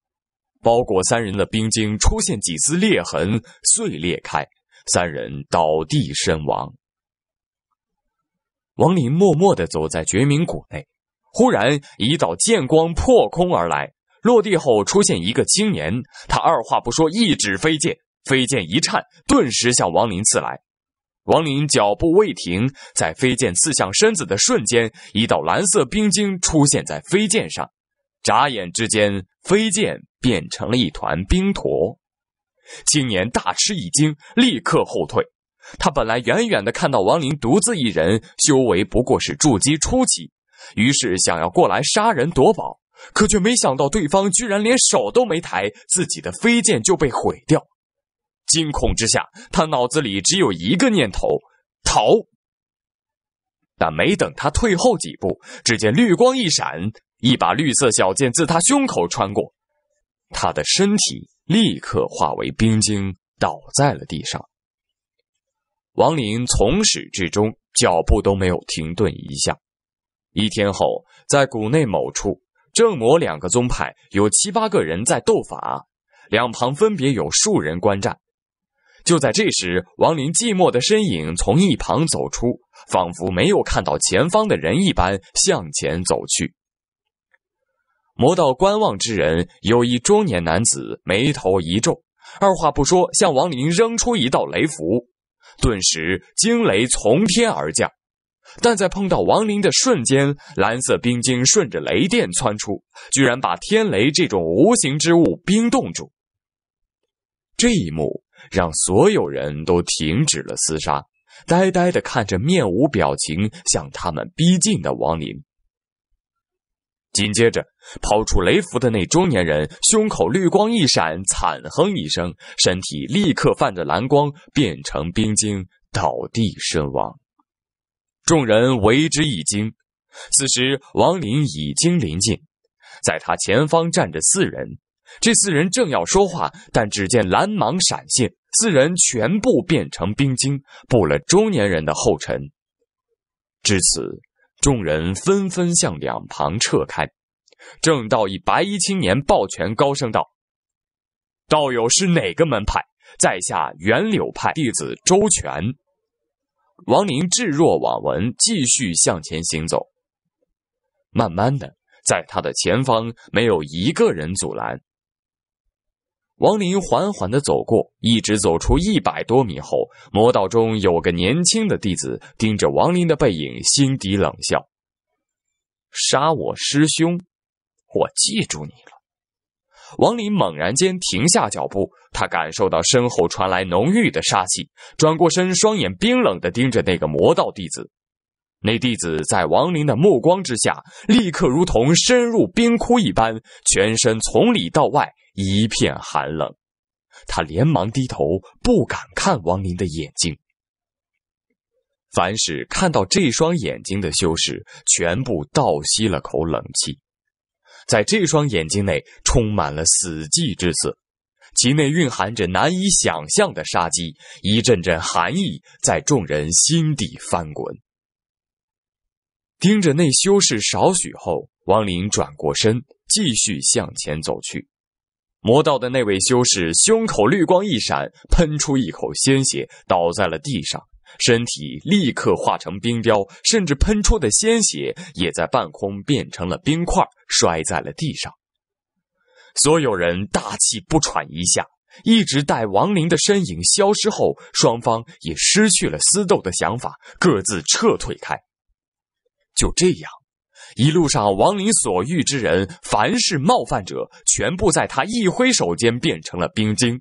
包裹三人的冰晶出现几丝裂痕，碎裂开，三人倒地身亡。王林默默的走在绝命谷内，忽然一道剑光破空而来，落地后出现一个青年。他二话不说，一指飞剑，飞剑一颤，顿时向王林刺来。王林脚步未停，在飞剑刺向身子的瞬间，一道蓝色冰晶出现在飞剑上，眨眼之间，飞剑。变成了一团冰坨，青年大吃一惊，立刻后退。他本来远远的看到王林独自一人，修为不过是筑基初期，于是想要过来杀人夺宝，可却没想到对方居然连手都没抬，自己的飞剑就被毁掉。惊恐之下，他脑子里只有一个念头：逃。但没等他退后几步，只见绿光一闪，一把绿色小剑自他胸口穿过。他的身体立刻化为冰晶，倒在了地上。王林从始至终脚步都没有停顿一下。一天后，在谷内某处，正魔两个宗派有七八个人在斗法，两旁分别有数人观战。就在这时，王林寂寞的身影从一旁走出，仿佛没有看到前方的人一般向前走去。魔道观望之人有一中年男子，眉头一皱，二话不说向王林扔出一道雷符。顿时，惊雷从天而降，但在碰到王林的瞬间，蓝色冰晶顺着雷电窜出，居然把天雷这种无形之物冰冻住。这一幕让所有人都停止了厮杀，呆呆的看着面无表情向他们逼近的王林。紧接着抛出雷符的那中年人胸口绿光一闪，惨哼一声，身体立刻泛着蓝光变成冰晶，倒地身亡。众人为之一惊。此时王林已经临近，在他前方站着四人，这四人正要说话，但只见蓝芒闪现，四人全部变成冰晶，步了中年人的后尘。至此。众人纷纷向两旁撤开，正道一白衣青年抱拳高声道：“道友是哪个门派？在下元柳派弟子周全。”王林置若罔闻，继续向前行走。慢慢的，在他的前方没有一个人阻拦。王林缓缓的走过，一直走出一百多米后，魔道中有个年轻的弟子盯着王林的背影，心底冷笑：“杀我师兄，我记住你了。”王林猛然间停下脚步，他感受到身后传来浓郁的杀气，转过身，双眼冰冷的盯着那个魔道弟子。那弟子在王林的目光之下，立刻如同深入冰窟一般，全身从里到外。一片寒冷，他连忙低头，不敢看王林的眼睛。凡是看到这双眼睛的修士，全部倒吸了口冷气。在这双眼睛内，充满了死寂之色，其内蕴含着难以想象的杀机。一阵阵寒意在众人心底翻滚。盯着那修士少许后，王林转过身，继续向前走去。魔道的那位修士胸口绿光一闪，喷出一口鲜血，倒在了地上，身体立刻化成冰雕，甚至喷出的鲜血也在半空变成了冰块，摔在了地上。所有人大气不喘一下，一直待亡灵的身影消失后，双方也失去了厮斗的想法，各自撤退开。就这样。一路上，王林所遇之人，凡是冒犯者，全部在他一挥手间变成了冰晶。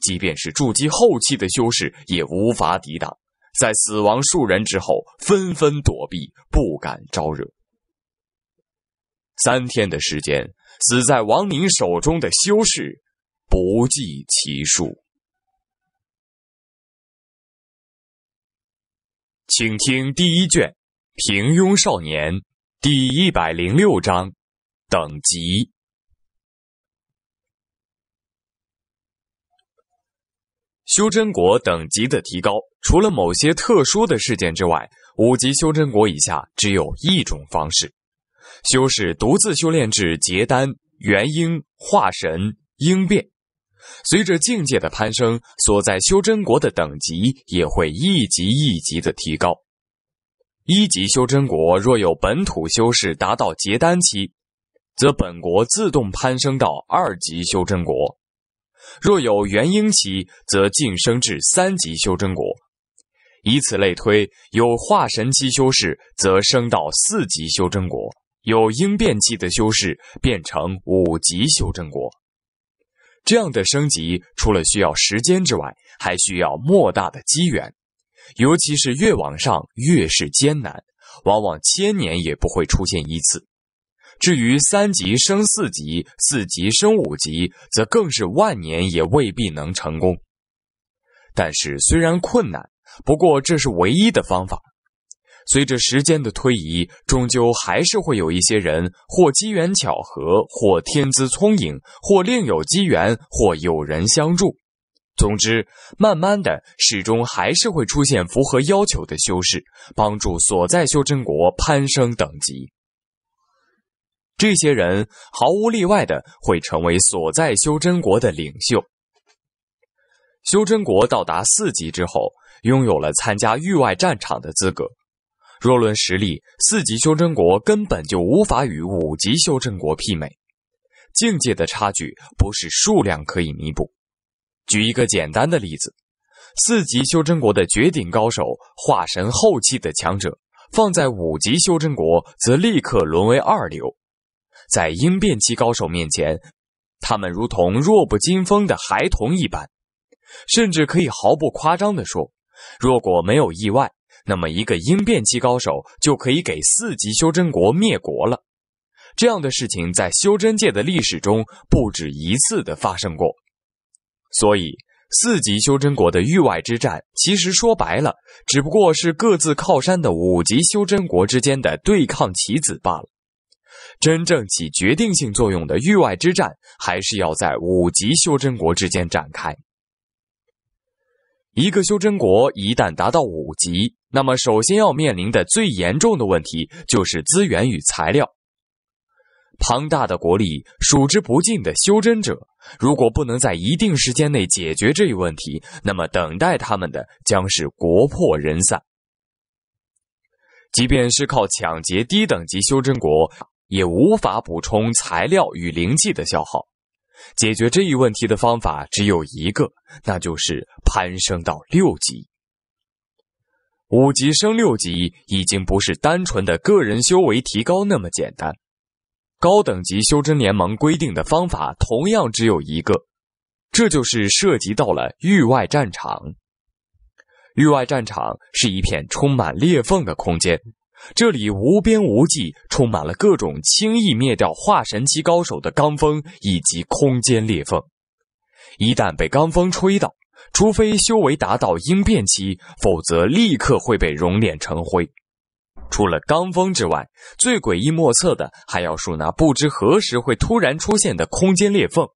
即便是筑基后期的修士，也无法抵挡。在死亡数人之后，纷纷躲避，不敢招惹。三天的时间，死在王林手中的修士不计其数。请听第一卷《平庸少年》。第一百零六章等级。修真国等级的提高，除了某些特殊的事件之外，五级修真国以下只有一种方式：修士独自修炼至结丹、元婴、化神、婴变。随着境界的攀升，所在修真国的等级也会一级一级的提高。一级修真国若有本土修士达到结丹期，则本国自动攀升到二级修真国；若有元婴期，则晋升至三级修真国。以此类推，有化神期修士则升到四级修真国；有应变期的修士变成五级修真国。这样的升级，除了需要时间之外，还需要莫大的机缘。尤其是越往上越是艰难，往往千年也不会出现一次。至于三级升四级、四级升五级，则更是万年也未必能成功。但是虽然困难，不过这是唯一的方法。随着时间的推移，终究还是会有一些人，或机缘巧合，或天资聪颖，或另有机缘，或有人相助。总之，慢慢的，始终还是会出现符合要求的修士，帮助所在修真国攀升等级。这些人毫无例外的会成为所在修真国的领袖。修真国到达四级之后，拥有了参加域外战场的资格。若论实力，四级修真国根本就无法与五级修真国媲美，境界的差距不是数量可以弥补。举一个简单的例子，四级修真国的绝顶高手、化神后期的强者，放在五级修真国，则立刻沦为二流。在应变期高手面前，他们如同弱不禁风的孩童一般，甚至可以毫不夸张的说，如果没有意外，那么一个应变期高手就可以给四级修真国灭国了。这样的事情在修真界的历史中不止一次的发生过。所以，四级修真国的域外之战，其实说白了，只不过是各自靠山的五级修真国之间的对抗棋子罢了。真正起决定性作用的域外之战，还是要在五级修真国之间展开。一个修真国一旦达到五级，那么首先要面临的最严重的问题，就是资源与材料。庞大的国力，数之不尽的修真者，如果不能在一定时间内解决这一问题，那么等待他们的将是国破人散。即便是靠抢劫低等级修真国，也无法补充材料与灵气的消耗。解决这一问题的方法只有一个，那就是攀升到六级。五级升六级，已经不是单纯的个人修为提高那么简单。高等级修真联盟规定的方法同样只有一个，这就是涉及到了域外战场。域外战场是一片充满裂缝的空间，这里无边无际，充满了各种轻易灭掉化神期高手的罡风以及空间裂缝。一旦被罡风吹到，除非修为达到应变期，否则立刻会被熔炼成灰。除了罡风之外，最诡异莫测的，还要数那不知何时会突然出现的空间裂缝。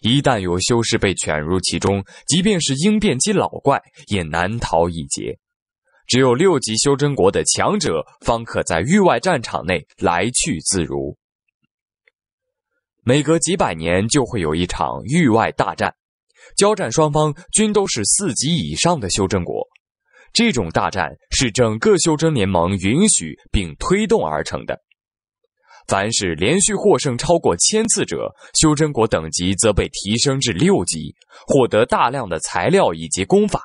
一旦有修士被卷入其中，即便是应变机老怪也难逃一劫。只有六级修真国的强者，方可在域外战场内来去自如。每隔几百年，就会有一场域外大战，交战双方均都是四级以上的修真国。这种大战是整个修真联盟允许并推动而成的。凡是连续获胜超过千次者，修真国等级则被提升至六级，获得大量的材料以及功法。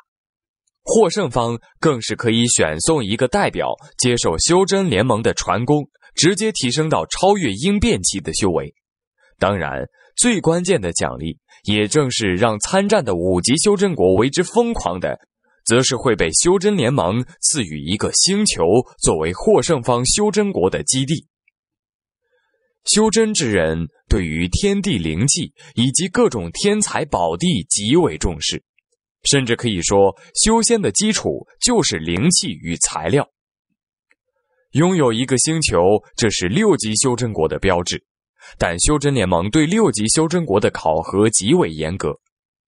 获胜方更是可以选送一个代表接受修真联盟的传功，直接提升到超越应变期的修为。当然，最关键的奖励，也正是让参战的五级修真国为之疯狂的。则是会被修真联盟赐予一个星球作为获胜方修真国的基地。修真之人对于天地灵气以及各种天才宝地极为重视，甚至可以说，修仙的基础就是灵气与材料。拥有一个星球，这是六级修真国的标志，但修真联盟对六级修真国的考核极为严格。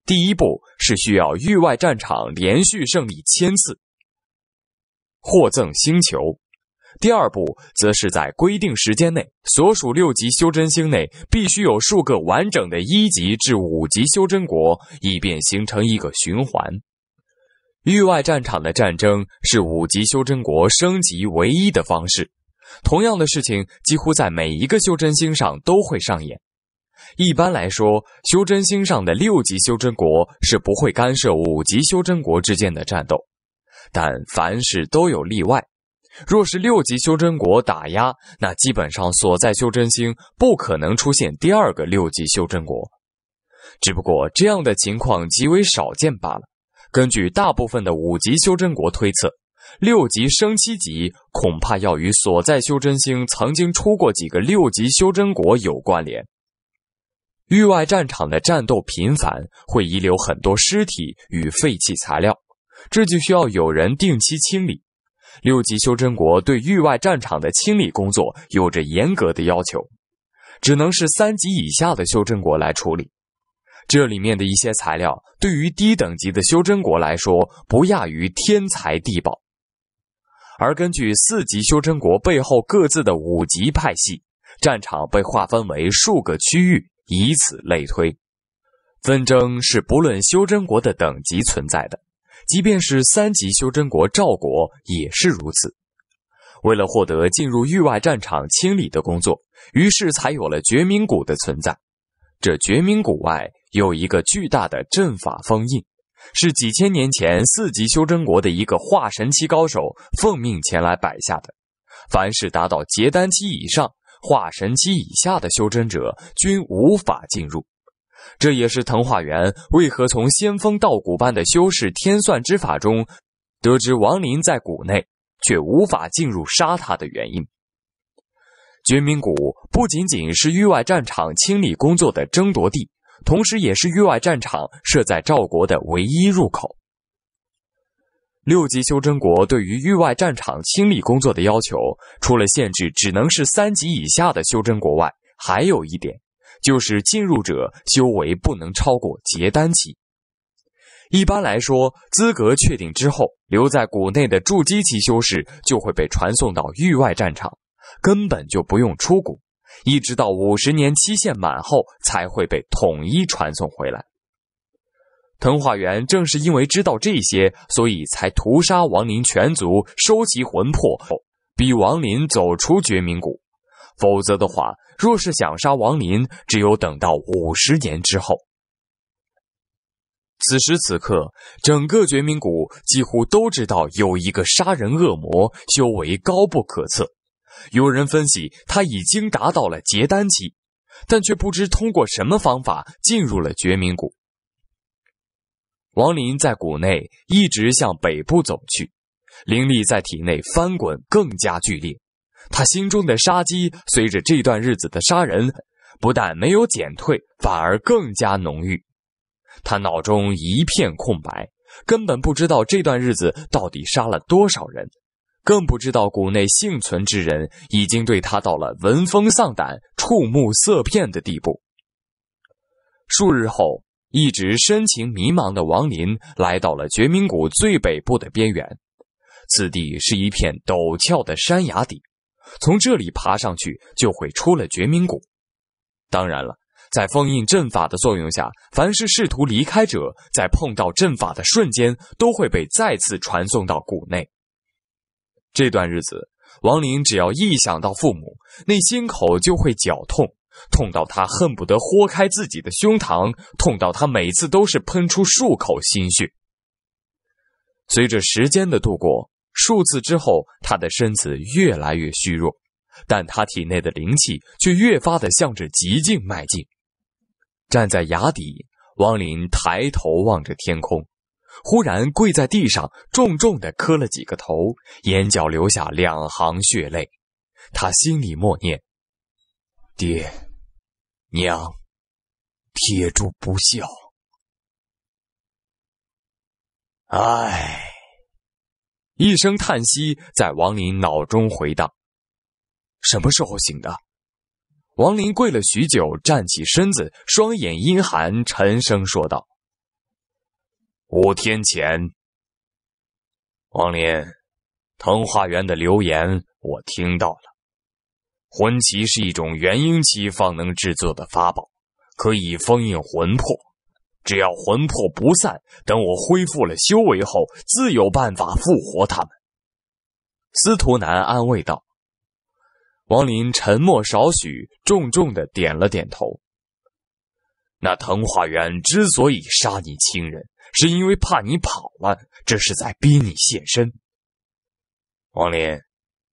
第一步是需要域外战场连续胜利千次，获赠星球；第二步，则是在规定时间内所属六级修真星内必须有数个完整的一级至五级修真国，以便形成一个循环。域外战场的战争是五级修真国升级唯一的方式。同样的事情几乎在每一个修真星上都会上演。一般来说，修真星上的六级修真国是不会干涉五级修真国之间的战斗。但凡事都有例外，若是六级修真国打压，那基本上所在修真星不可能出现第二个六级修真国。只不过这样的情况极为少见罢了。根据大部分的五级修真国推测，六级升七级恐怕要与所在修真星曾经出过几个六级修真国有关联。域外战场的战斗频繁，会遗留很多尸体与废弃材料，这就需要有人定期清理。六级修真国对域外战场的清理工作有着严格的要求，只能是三级以下的修真国来处理。这里面的一些材料，对于低等级的修真国来说，不亚于天材地宝。而根据四级修真国背后各自的五级派系，战场被划分为数个区域。以此类推，纷争是不论修真国的等级存在的，即便是三级修真国赵国也是如此。为了获得进入域外战场清理的工作，于是才有了绝明谷的存在。这绝明谷外有一个巨大的阵法封印，是几千年前四级修真国的一个化神期高手奉命前来摆下的。凡是达到结丹期以上。化神期以下的修真者均无法进入，这也是滕化元为何从仙风道骨般的修士天算之法中得知王林在谷内，却无法进入杀他的原因。绝明谷不仅仅是域外战场清理工作的争夺地，同时也是域外战场设在赵国的唯一入口。六级修真国对于域外战场清理工作的要求，除了限制只能是三级以下的修真国外，还有一点，就是进入者修为不能超过结丹期。一般来说，资格确定之后，留在谷内的筑基期修士就会被传送到域外战场，根本就不用出谷，一直到五十年期限满后，才会被统一传送回来。藤化元正是因为知道这些，所以才屠杀王林全族，收集魂魄，逼王林走出绝明谷。否则的话，若是想杀王林，只有等到五十年之后。此时此刻，整个绝明谷几乎都知道有一个杀人恶魔，修为高不可测。有人分析，他已经达到了结丹期，但却不知通过什么方法进入了绝明谷。王林在谷内一直向北部走去，灵力在体内翻滚更加剧烈。他心中的杀机随着这段日子的杀人，不但没有减退，反而更加浓郁。他脑中一片空白，根本不知道这段日子到底杀了多少人，更不知道谷内幸存之人已经对他到了闻风丧胆、触目色变的地步。数日后。一直深情迷茫的王林来到了绝明谷最北部的边缘，此地是一片陡峭的山崖底，从这里爬上去就会出了绝明谷。当然了，在封印阵法的作用下，凡是试图离开者，在碰到阵法的瞬间，都会被再次传送到谷内。这段日子，王林只要一想到父母，内心口就会绞痛。痛到他恨不得豁开自己的胸膛，痛到他每次都是喷出数口心血。随着时间的度过，数次之后，他的身子越来越虚弱，但他体内的灵气却越发的向着极境迈进。站在崖底，王林抬头望着天空，忽然跪在地上，重重的磕了几个头，眼角留下两行血泪。他心里默念：“爹。”娘，铁柱不孝。唉，一声叹息在王林脑中回荡。什么时候醒的？王林跪了许久，站起身子，双眼阴寒，沉声说道：“五天前。”王林，藤花园的留言我听到了。魂旗是一种元婴期方能制作的法宝，可以封印魂魄。只要魂魄不散，等我恢复了修为后，自有办法复活他们。司徒南安慰道。王林沉默少许，重重的点了点头。那藤华元之所以杀你亲人，是因为怕你跑了，这是在逼你现身。王林。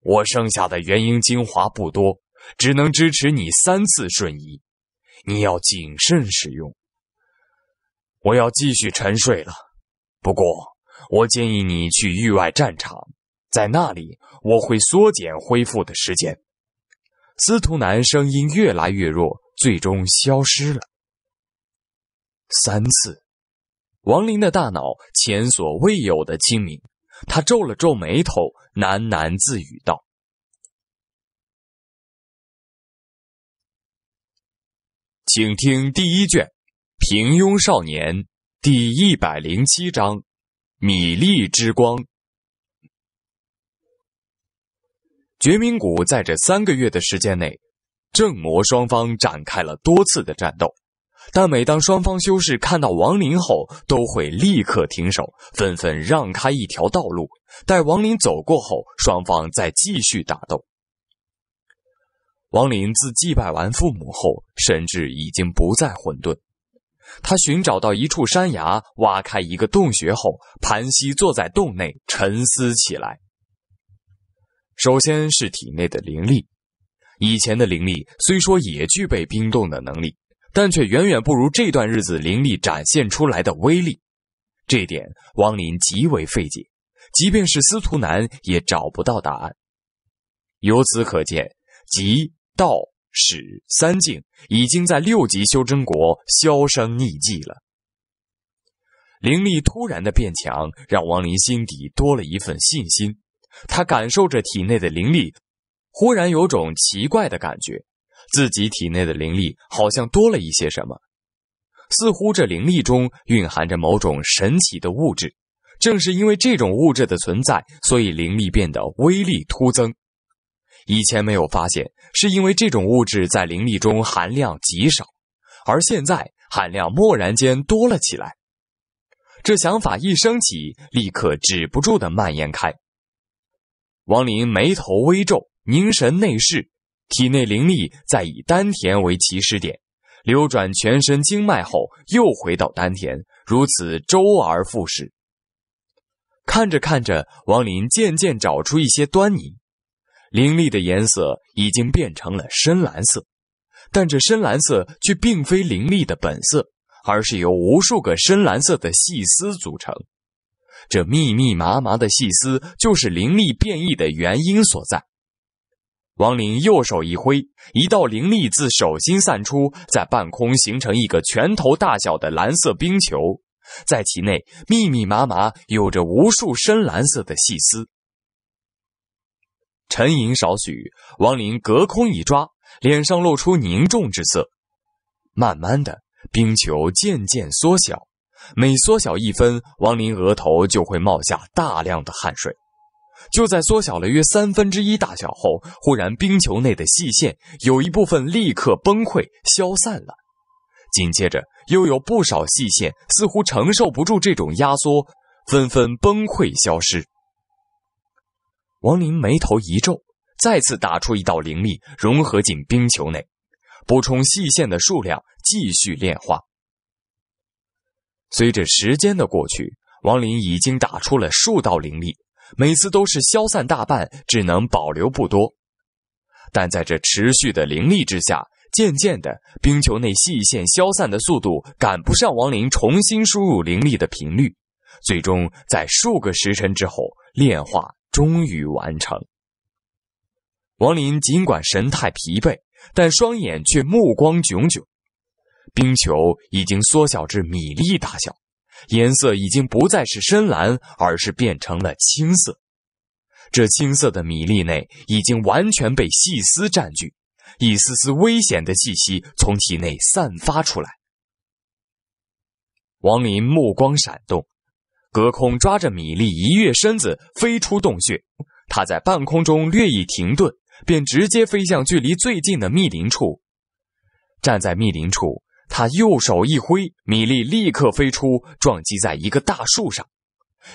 我剩下的元婴精华不多，只能支持你三次瞬移，你要谨慎使用。我要继续沉睡了，不过我建议你去域外战场，在那里我会缩减恢复的时间。司徒南声音越来越弱，最终消失了。三次，王林的大脑前所未有的清明。他皱了皱眉头，喃喃自语道：“请听第一卷《平庸少年》第一百零七章《米粒之光》。”绝命谷在这三个月的时间内，正魔双方展开了多次的战斗。但每当双方修士看到王林后，都会立刻停手，纷纷让开一条道路。待王林走过后，双方再继续打斗。王林自祭拜完父母后，甚至已经不再混沌。他寻找到一处山崖，挖开一个洞穴后，盘膝坐在洞内沉思起来。首先是体内的灵力，以前的灵力虽说也具备冰冻的能力。但却远远不如这段日子灵力展现出来的威力，这点王林极为费解，即便是司徒南也找不到答案。由此可见，极道史三境已经在六级修真国销声匿迹了。灵力突然的变强，让王林心底多了一份信心。他感受着体内的灵力，忽然有种奇怪的感觉。自己体内的灵力好像多了一些什么，似乎这灵力中蕴含着某种神奇的物质。正是因为这种物质的存在，所以灵力变得威力突增。以前没有发现，是因为这种物质在灵力中含量极少，而现在含量蓦然间多了起来。这想法一升起，立刻止不住的蔓延开。王林眉头微皱，凝神内视。体内灵力再以丹田为起始点，流转全身经脉后又回到丹田，如此周而复始。看着看着，王林渐渐找出一些端倪：灵力的颜色已经变成了深蓝色，但这深蓝色却并非灵力的本色，而是由无数个深蓝色的细丝组成。这密密麻麻的细丝就是灵力变异的原因所在。王林右手一挥，一道灵力自手心散出，在半空形成一个拳头大小的蓝色冰球，在其内密密麻麻有着无数深蓝色的细丝。沉吟少许，王林隔空一抓，脸上露出凝重之色。慢慢的，冰球渐渐缩小，每缩小一分，王林额头就会冒下大量的汗水。就在缩小了约三分之一大小后，忽然冰球内的细线有一部分立刻崩溃消散了，紧接着又有不少细线似乎承受不住这种压缩，纷纷崩溃消失。王林眉头一皱，再次打出一道灵力，融合进冰球内，补充细线的数量，继续炼化。随着时间的过去，王林已经打出了数道灵力。每次都是消散大半，只能保留不多。但在这持续的灵力之下，渐渐的，冰球内细线消散的速度赶不上王林重新输入灵力的频率，最终在数个时辰之后，炼化终于完成。王林尽管神态疲惫，但双眼却目光炯炯，冰球已经缩小至米粒大小。颜色已经不再是深蓝，而是变成了青色。这青色的米粒内已经完全被细丝占据，一丝丝危险的气息从体内散发出来。王林目光闪动，隔空抓着米粒，一跃身子飞出洞穴。他在半空中略一停顿，便直接飞向距离最近的密林处。站在密林处。他右手一挥，米粒立刻飞出，撞击在一个大树上。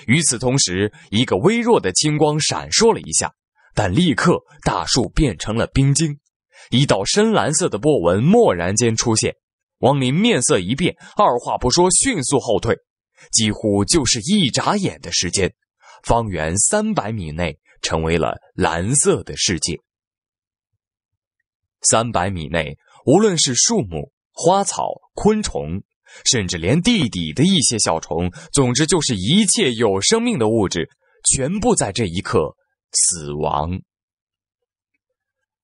与此同时，一个微弱的青光闪烁了一下，但立刻大树变成了冰晶。一道深蓝色的波纹蓦然间出现，王林面色一变，二话不说，迅速后退。几乎就是一眨眼的时间，方圆三百米内成为了蓝色的世界。三百米内，无论是树木。花草、昆虫，甚至连地底的一些小虫，总之就是一切有生命的物质，全部在这一刻死亡。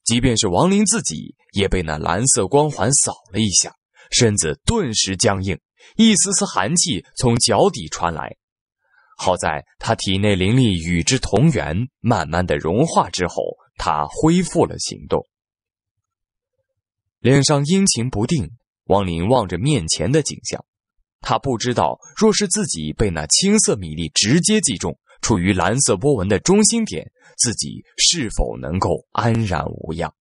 即便是亡灵自己，也被那蓝色光环扫了一下，身子顿时僵硬，一丝丝寒气从脚底传来。好在他体内灵力与之同源，慢慢的融化之后，他恢复了行动，脸上阴晴不定。王林望着面前的景象，他不知道，若是自己被那青色米粒直接击中，处于蓝色波纹的中心点，自己是否能够安然无恙？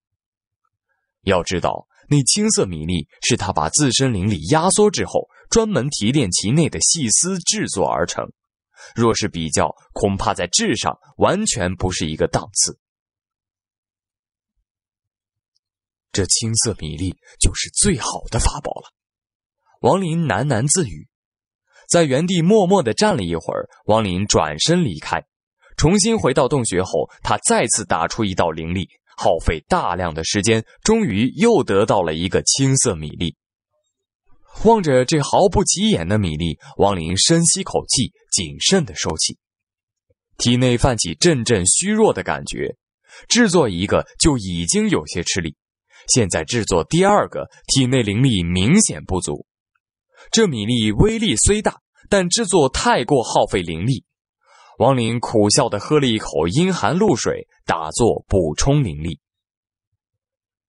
要知道，那青色米粒是他把自身灵力压缩之后，专门提炼其内的细丝制作而成，若是比较，恐怕在质上完全不是一个档次。这青色米粒就是最好的法宝了，王林喃喃自语，在原地默默的站了一会儿。王林转身离开，重新回到洞穴后，他再次打出一道灵力，耗费大量的时间，终于又得到了一个青色米粒。望着这毫不起眼的米粒，王林深吸口气，谨慎的收起，体内泛起阵阵虚弱的感觉，制作一个就已经有些吃力。现在制作第二个，体内灵力明显不足。这米粒威力虽大，但制作太过耗费灵力。王林苦笑的喝了一口阴寒露水，打坐补充灵力。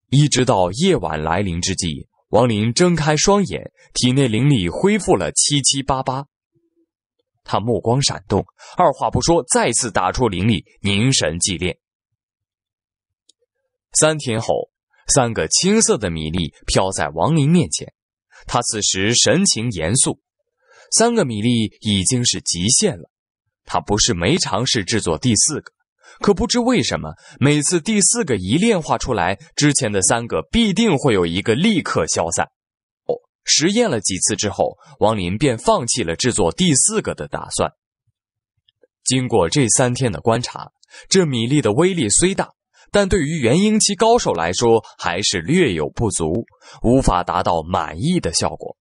一直到夜晚来临之际，王林睁开双眼，体内灵力恢复了七七八八。他目光闪动，二话不说，再次打出灵力，凝神祭炼。三天后。三个青色的米粒飘在王林面前，他此时神情严肃。三个米粒已经是极限了，他不是没尝试制作第四个，可不知为什么，每次第四个一炼化出来，之前的三个必定会有一个立刻消散。哦，实验了几次之后，王林便放弃了制作第四个的打算。经过这三天的观察，这米粒的威力虽大。但对于元婴期高手来说，还是略有不足，无法达到满意的效果。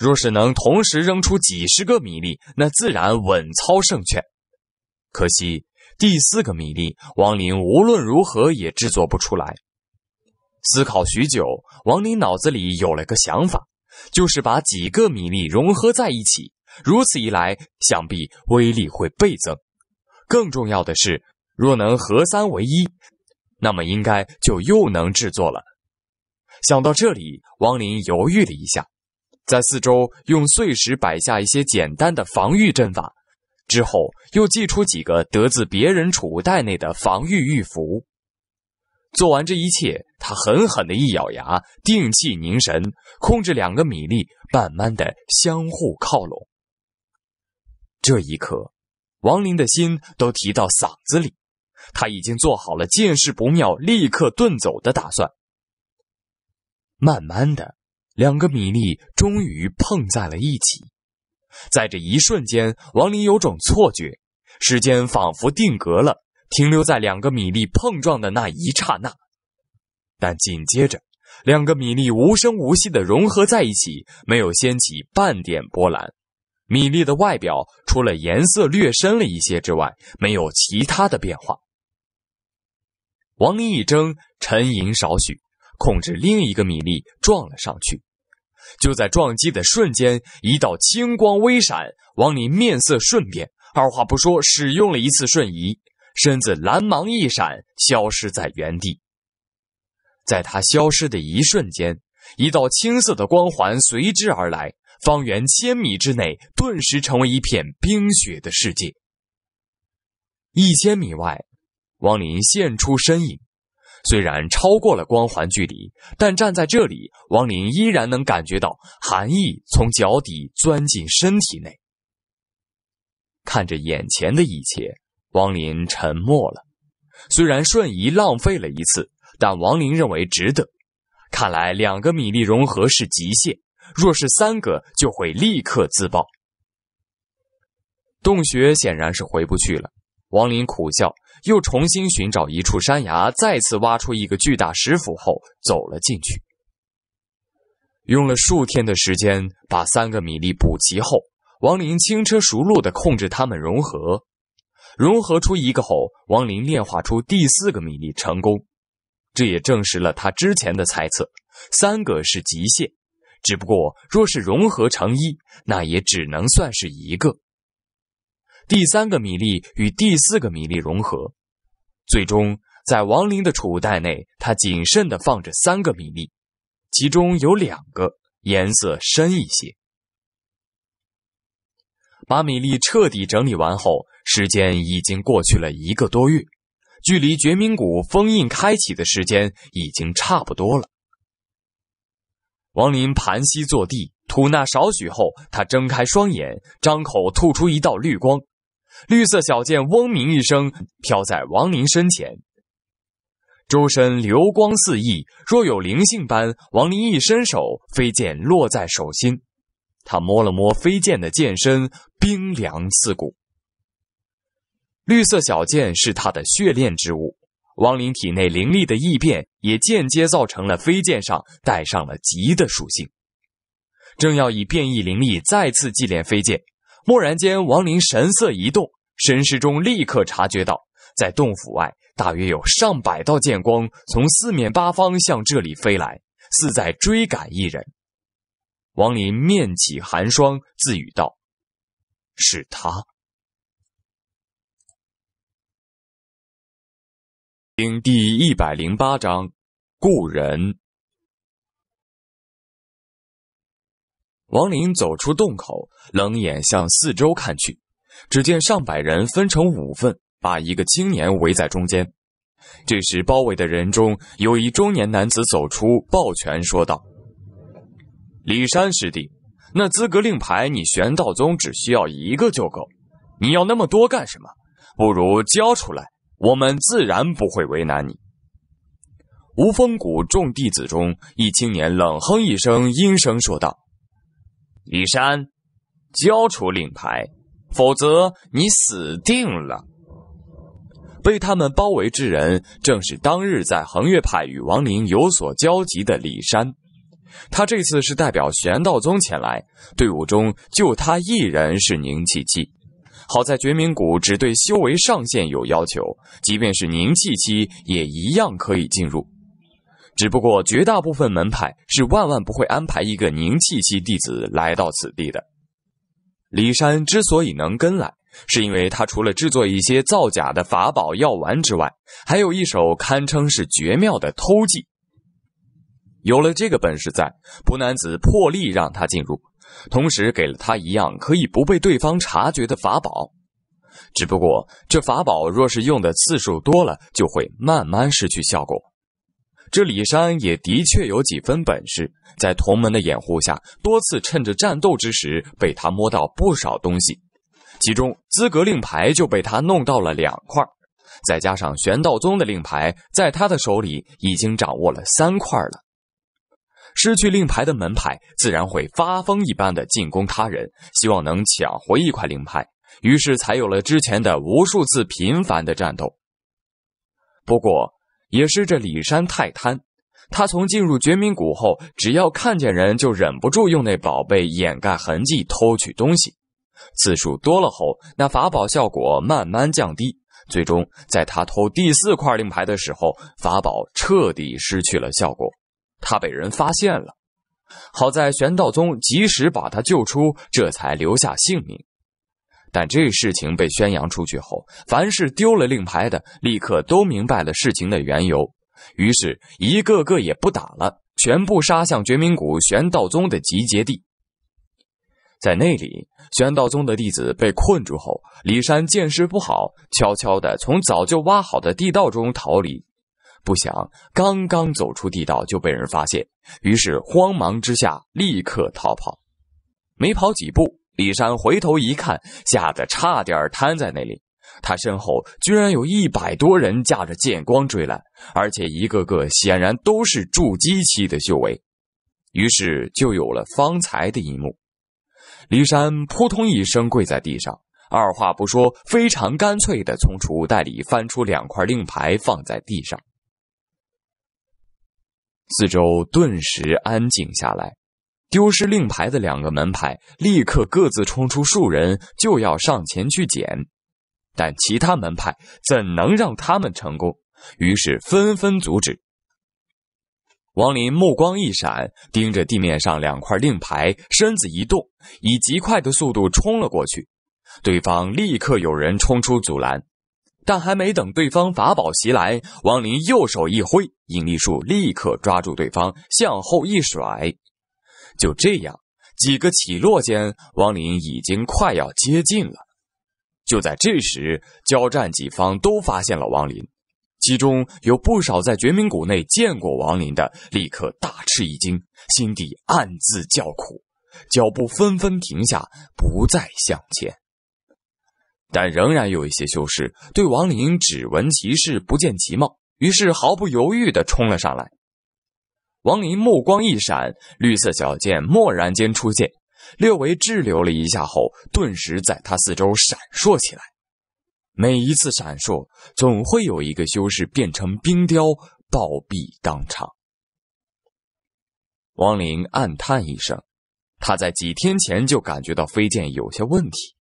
若是能同时扔出几十个米粒，那自然稳操胜券。可惜第四个米粒，王林无论如何也制作不出来。思考许久，王林脑子里有了个想法，就是把几个米粒融合在一起。如此一来，想必威力会倍增。更重要的是，若能合三为一。那么应该就又能制作了。想到这里，王林犹豫了一下，在四周用碎石摆下一些简单的防御阵法，之后又祭出几个得自别人储物袋内的防御玉符。做完这一切，他狠狠的一咬牙，定气凝神，控制两个米粒慢慢的相互靠拢。这一刻，王林的心都提到嗓子里。他已经做好了见势不妙立刻遁走的打算。慢慢的，两个米粒终于碰在了一起。在这一瞬间，王林有种错觉，时间仿佛定格了，停留在两个米粒碰撞的那一刹那。但紧接着，两个米粒无声无息的融合在一起，没有掀起半点波澜。米粒的外表除了颜色略深了一些之外，没有其他的变化。王林一怔，沉吟少许，控制另一个米粒撞了上去。就在撞击的瞬间，一道青光微闪，王林面色瞬变，二话不说使用了一次瞬移，身子蓝芒一闪，消失在原地。在他消失的一瞬间，一道青色的光环随之而来，方圆千米之内顿时成为一片冰雪的世界。一千米外。王林现出身影，虽然超过了光环距离，但站在这里，王林依然能感觉到寒意从脚底钻进身体内。看着眼前的一切，王林沉默了。虽然瞬移浪费了一次，但王林认为值得。看来两个米粒融合是极限，若是三个就会立刻自爆。洞穴显然是回不去了，王林苦笑。又重新寻找一处山崖，再次挖出一个巨大石斧后，走了进去。用了数天的时间，把三个米粒补齐后，王林轻车熟路的控制它们融合，融合出一个后，王林炼化出第四个米粒，成功。这也证实了他之前的猜测，三个是极限，只不过若是融合成一，那也只能算是一个。第三个米粒与第四个米粒融合，最终在王林的储物袋内，他谨慎的放着三个米粒，其中有两个颜色深一些。把米粒彻底整理完后，时间已经过去了一个多月，距离绝命谷封印开启的时间已经差不多了。王林盘膝坐地，吐纳少许后，他睁开双眼，张口吐出一道绿光。绿色小剑嗡鸣一声，飘在王林身前。周身流光四溢，若有灵性般。王林一伸手，飞剑落在手心。他摸了摸飞剑的剑身，冰凉刺骨。绿色小剑是他的血炼之物，王林体内灵力的异变也间接造成了飞剑上带上了极的属性。正要以变异灵力再次祭炼飞剑。蓦然间，王林神色一动，神识中立刻察觉到，在洞府外，大约有上百道剑光从四面八方向这里飞来，似在追赶一人。王林面起寒霜，自语道：“是他。”第一百零八章故人。王林走出洞口，冷眼向四周看去，只见上百人分成五份，把一个青年围在中间。这时，包围的人中有一中年男子走出，抱拳说道：“李山师弟，那资格令牌，你玄道宗只需要一个就够，你要那么多干什么？不如交出来，我们自然不会为难你。”无风谷众弟子中，一青年冷哼一声，阴声说道。李山，交出令牌，否则你死定了！被他们包围之人，正是当日在恒岳派与王林有所交集的李山。他这次是代表玄道宗前来，队伍中就他一人是凝气期。好在绝命谷只对修为上限有要求，即便是凝气期也一样可以进入。只不过，绝大部分门派是万万不会安排一个凝气息弟子来到此地的。李山之所以能跟来，是因为他除了制作一些造假的法宝药丸之外，还有一手堪称是绝妙的偷技。有了这个本事，在蒲男子破例让他进入，同时给了他一样可以不被对方察觉的法宝。只不过，这法宝若是用的次数多了，就会慢慢失去效果。这李山也的确有几分本事，在同门的掩护下，多次趁着战斗之时，被他摸到不少东西。其中资格令牌就被他弄到了两块，再加上玄道宗的令牌，在他的手里已经掌握了三块了。失去令牌的门派自然会发疯一般的进攻他人，希望能抢回一块令牌，于是才有了之前的无数次频繁的战斗。不过，也是这李山太贪，他从进入绝命谷后，只要看见人就忍不住用那宝贝掩盖痕迹偷取东西，次数多了后，那法宝效果慢慢降低，最终在他偷第四块令牌的时候，法宝彻底失去了效果，他被人发现了，好在玄道宗及时把他救出，这才留下性命。但这事情被宣扬出去后，凡是丢了令牌的，立刻都明白了事情的缘由，于是一个个也不打了，全部杀向绝命谷玄道宗的集结地。在那里，玄道宗的弟子被困住后，李山见势不好，悄悄的从早就挖好的地道中逃离。不想刚刚走出地道就被人发现，于是慌忙之下立刻逃跑，没跑几步。李山回头一看，吓得差点瘫在那里。他身后居然有一百多人架着剑光追来，而且一个个显然都是筑基期的修为。于是就有了方才的一幕。李山扑通一声跪在地上，二话不说，非常干脆的从储物袋里翻出两块令牌，放在地上。四周顿时安静下来。丢失令牌的两个门派立刻各自冲出数人，就要上前去捡，但其他门派怎能让他们成功？于是纷纷阻止。王林目光一闪，盯着地面上两块令牌，身子一动，以极快的速度冲了过去。对方立刻有人冲出阻拦，但还没等对方法宝袭来，王林右手一挥，引力术立刻抓住对方，向后一甩。就这样，几个起落间，王林已经快要接近了。就在这时，交战几方都发现了王林，其中有不少在绝命谷内见过王林的，立刻大吃一惊，心底暗自叫苦，脚步纷纷停下，不再向前。但仍然有一些修士对王林只闻其事不见其貌，于是毫不犹豫的冲了上来。王林目光一闪，绿色小剑蓦然间出现，略微滞留了一下后，顿时在他四周闪烁起来。每一次闪烁，总会有一个修士变成冰雕，暴毙当场。王林暗叹一声，他在几天前就感觉到飞剑有些问题。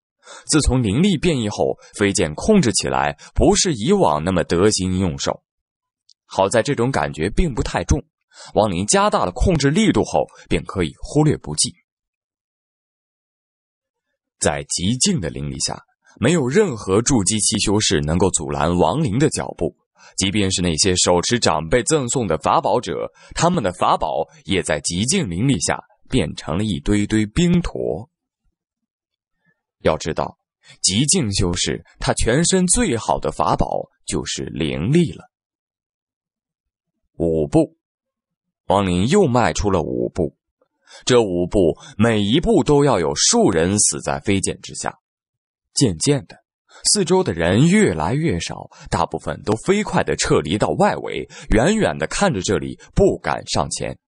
自从灵力变异后，飞剑控制起来不是以往那么得心应手。好在这种感觉并不太重。王林加大了控制力度后，便可以忽略不计。在极境的灵力下，没有任何筑基期修士能够阻拦王林的脚步。即便是那些手持长辈赠送的法宝者，他们的法宝也在极境灵力下变成了一堆堆冰坨。要知道，极境修士他全身最好的法宝就是灵力了。五步。王林又迈出了五步，这五步每一步都要有数人死在飞剑之下。渐渐的，四周的人越来越少，大部分都飞快的撤离到外围，远远的看着这里，不敢上前。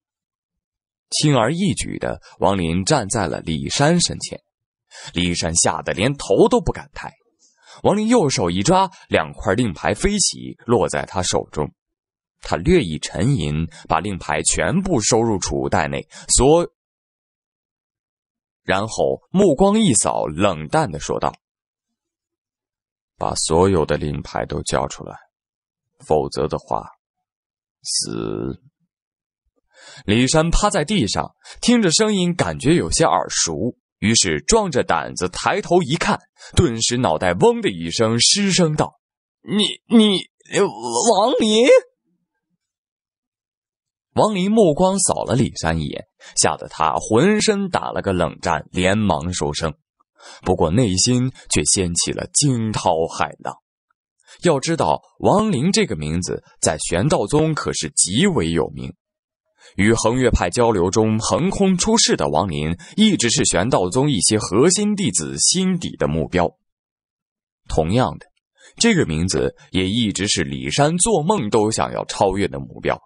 轻而易举的，王林站在了李山身前，李山吓得连头都不敢抬。王林右手一抓，两块令牌飞起，落在他手中。他略一沉吟，把令牌全部收入储物袋内，所然后目光一扫，冷淡的说道：“把所有的令牌都交出来，否则的话，死！”李山趴在地上，听着声音，感觉有些耳熟，于是壮着胆子抬头一看，顿时脑袋嗡的一声，失声道：“你你，王林！”王林目光扫了李山一眼，吓得他浑身打了个冷战，连忙收声。不过内心却掀起了惊涛骇浪。要知道，王林这个名字在玄道宗可是极为有名。与恒月派交流中横空出世的王林，一直是玄道宗一些核心弟子心底的目标。同样的，这个名字也一直是李山做梦都想要超越的目标。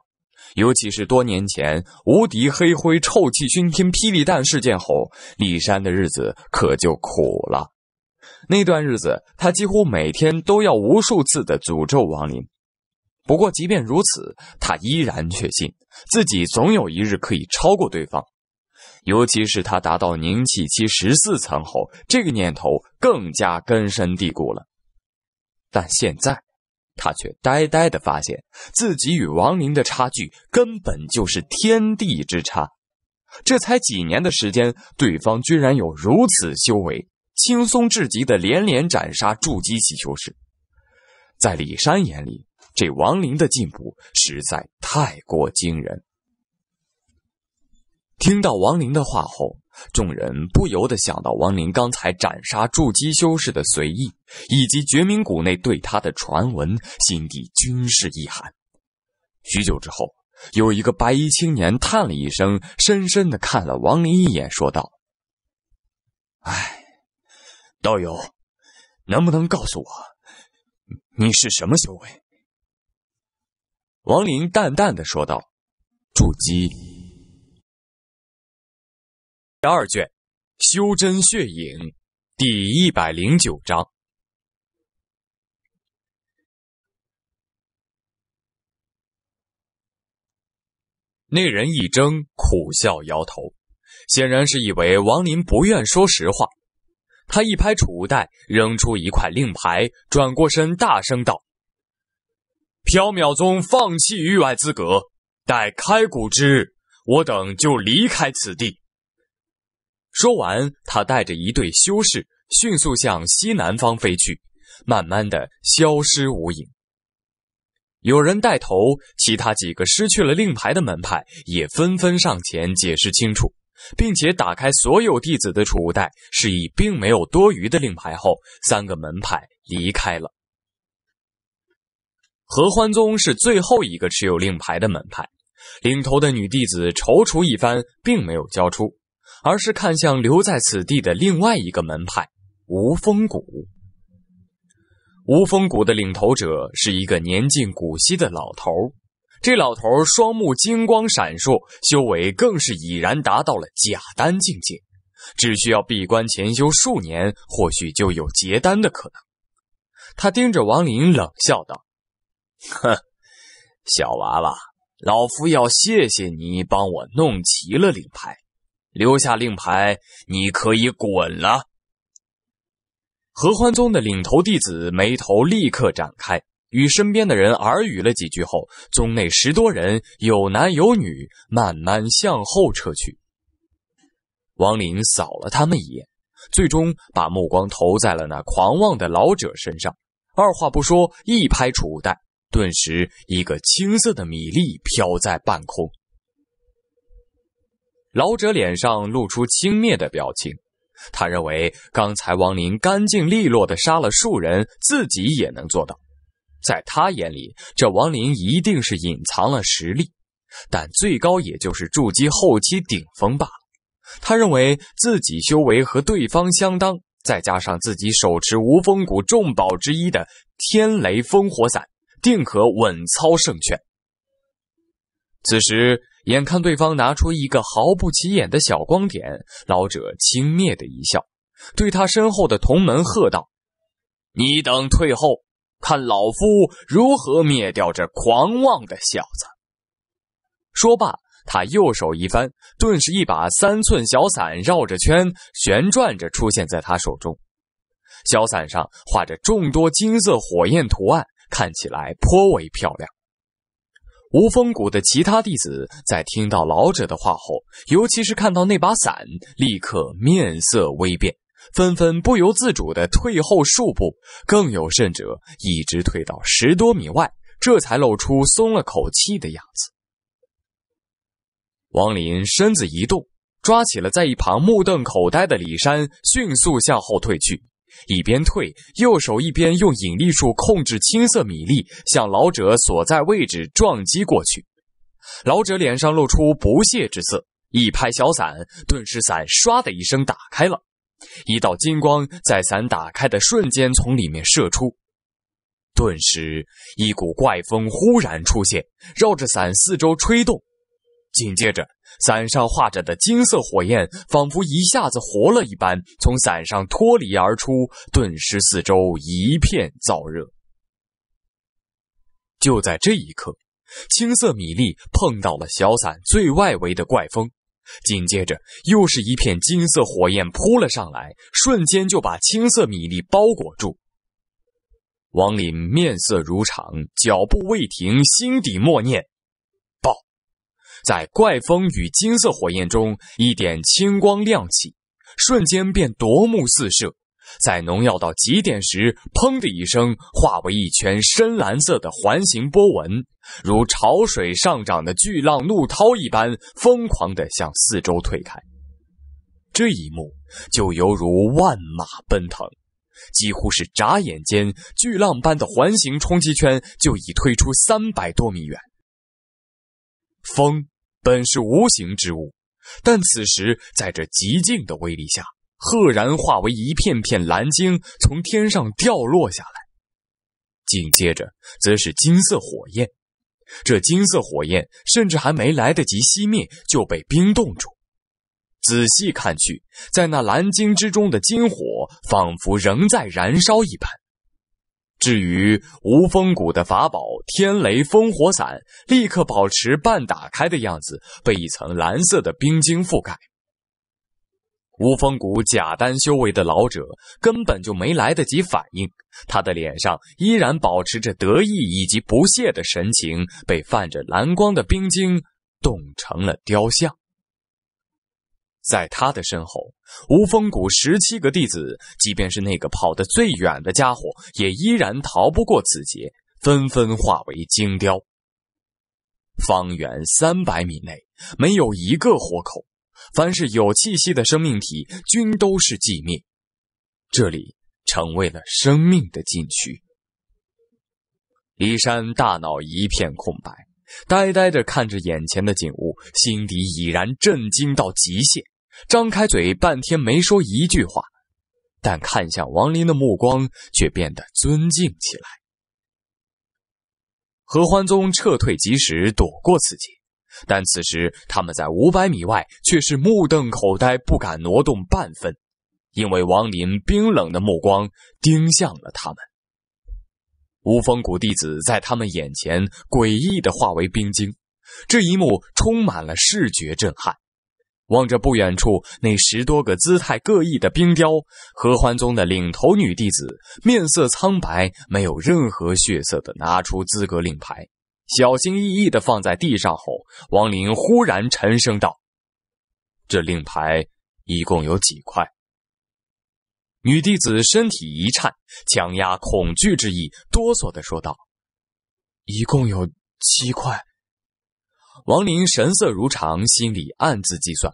尤其是多年前无敌黑灰臭气熏天霹雳弹事件后，李山的日子可就苦了。那段日子，他几乎每天都要无数次的诅咒王林。不过，即便如此，他依然确信自己总有一日可以超过对方。尤其是他达到凝气期十四层后，这个念头更加根深蒂固了。但现在。他却呆呆地发现自己与王林的差距根本就是天地之差，这才几年的时间，对方居然有如此修为，轻松至极的连连斩杀筑基期修士。在李山眼里，这王林的进步实在太过惊人。听到王林的话后，众人不由得想到王林刚才斩杀筑基修士的随意，以及绝命谷内对他的传闻，心底均是一寒。许久之后，有一个白衣青年叹了一声，深深的看了王林一眼，说道：“哎，道友，能不能告诉我，你是什么修为？”王林淡淡的说道：“筑基。”第二卷《修真血影》第一百零九章。那人一怔，苦笑摇头，显然是以为王林不愿说实话。他一拍储物袋，扔出一块令牌，转过身大声道：“缥缈宗放弃域外资格，待开谷之日，我等就离开此地。”说完，他带着一队修士迅速向西南方飞去，慢慢的消失无影。有人带头，其他几个失去了令牌的门派也纷纷上前解释清楚，并且打开所有弟子的储物袋，示意并没有多余的令牌。后，三个门派离开了。合欢宗是最后一个持有令牌的门派，领头的女弟子踌躇一番，并没有交出。而是看向留在此地的另外一个门派——无风谷。无风谷的领头者是一个年近古稀的老头这老头双目金光闪烁，修为更是已然达到了假丹境界，只需要闭关潜修数年，或许就有结丹的可能。他盯着王林冷笑道：“哼，小娃娃，老夫要谢谢你帮我弄齐了令牌。”留下令牌，你可以滚了。合欢宗的领头弟子眉头立刻展开，与身边的人耳语了几句后，宗内十多人，有男有女，慢慢向后撤去。王林扫了他们一眼，最终把目光投在了那狂妄的老者身上，二话不说，一拍储物袋，顿时一个青色的米粒飘在半空。老者脸上露出轻蔑的表情，他认为刚才王林干净利落的杀了数人，自己也能做到。在他眼里，这王林一定是隐藏了实力，但最高也就是筑基后期顶峰罢了。他认为自己修为和对方相当，再加上自己手持无风谷重宝之一的天雷烽火伞，定可稳操胜券。此时。眼看对方拿出一个毫不起眼的小光点，老者轻蔑的一笑，对他身后的同门喝道：“你等退后，看老夫如何灭掉这狂妄的小子。”说罢，他右手一翻，顿时一把三寸小伞绕着圈旋转着出现在他手中。小伞上画着众多金色火焰图案，看起来颇为漂亮。无风谷的其他弟子在听到老者的话后，尤其是看到那把伞，立刻面色微变，纷纷不由自主的退后数步，更有甚者，一直退到十多米外，这才露出松了口气的样子。王林身子一动，抓起了在一旁目瞪口呆的李山，迅速向后退去。一边退，右手一边用引力术控制青色米粒向老者所在位置撞击过去。老者脸上露出不屑之色，一拍小伞，顿时伞唰的一声打开了，一道金光在伞打开的瞬间从里面射出，顿时一股怪风忽然出现，绕着伞四周吹动，紧接着。伞上画着的金色火焰，仿佛一下子活了一般，从伞上脱离而出，顿时四周一片燥热。就在这一刻，青色米粒碰到了小伞最外围的怪风，紧接着又是一片金色火焰扑了上来，瞬间就把青色米粒包裹住。王林面色如常，脚步未停，心底默念。在怪风与金色火焰中，一点青光亮起，瞬间便夺目四射。在浓耀到极点时，砰的一声，化为一圈深蓝色的环形波纹，如潮水上涨的巨浪怒涛一般，疯狂地向四周退开。这一幕就犹如万马奔腾，几乎是眨眼间，巨浪般的环形冲击圈就已退出三百多米远。风。本是无形之物，但此时在这极境的威力下，赫然化为一片片蓝晶从天上掉落下来。紧接着，则是金色火焰。这金色火焰甚至还没来得及熄灭，就被冰冻住。仔细看去，在那蓝晶之中的金火，仿佛仍在燃烧一般。至于无风谷的法宝天雷烽火伞，立刻保持半打开的样子，被一层蓝色的冰晶覆盖。无风谷假丹修为的老者根本就没来得及反应，他的脸上依然保持着得意以及不屑的神情，被泛着蓝光的冰晶冻成了雕像。在他的身后，无风谷十七个弟子，即便是那个跑得最远的家伙，也依然逃不过此劫，纷纷化为精雕。方圆三百米内没有一个活口，凡是有气息的生命体，均都是寂灭。这里成为了生命的禁区。李山大脑一片空白，呆呆的看着眼前的景物，心底已然震惊到极限。张开嘴，半天没说一句话，但看向王林的目光却变得尊敬起来。合欢宗撤退及时，躲过此劫，但此时他们在五百米外却是目瞪口呆，不敢挪动半分，因为王林冰冷的目光盯向了他们。无风谷弟子在他们眼前诡异的化为冰晶，这一幕充满了视觉震撼。望着不远处那十多个姿态各异的冰雕，合欢宗的领头女弟子面色苍白，没有任何血色的拿出资格令牌，小心翼翼的放在地上后，王林忽然沉声道：“这令牌一共有几块？”女弟子身体一颤，强压恐惧之意，哆嗦的说道：“一共有七块。”王林神色如常，心里暗自计算。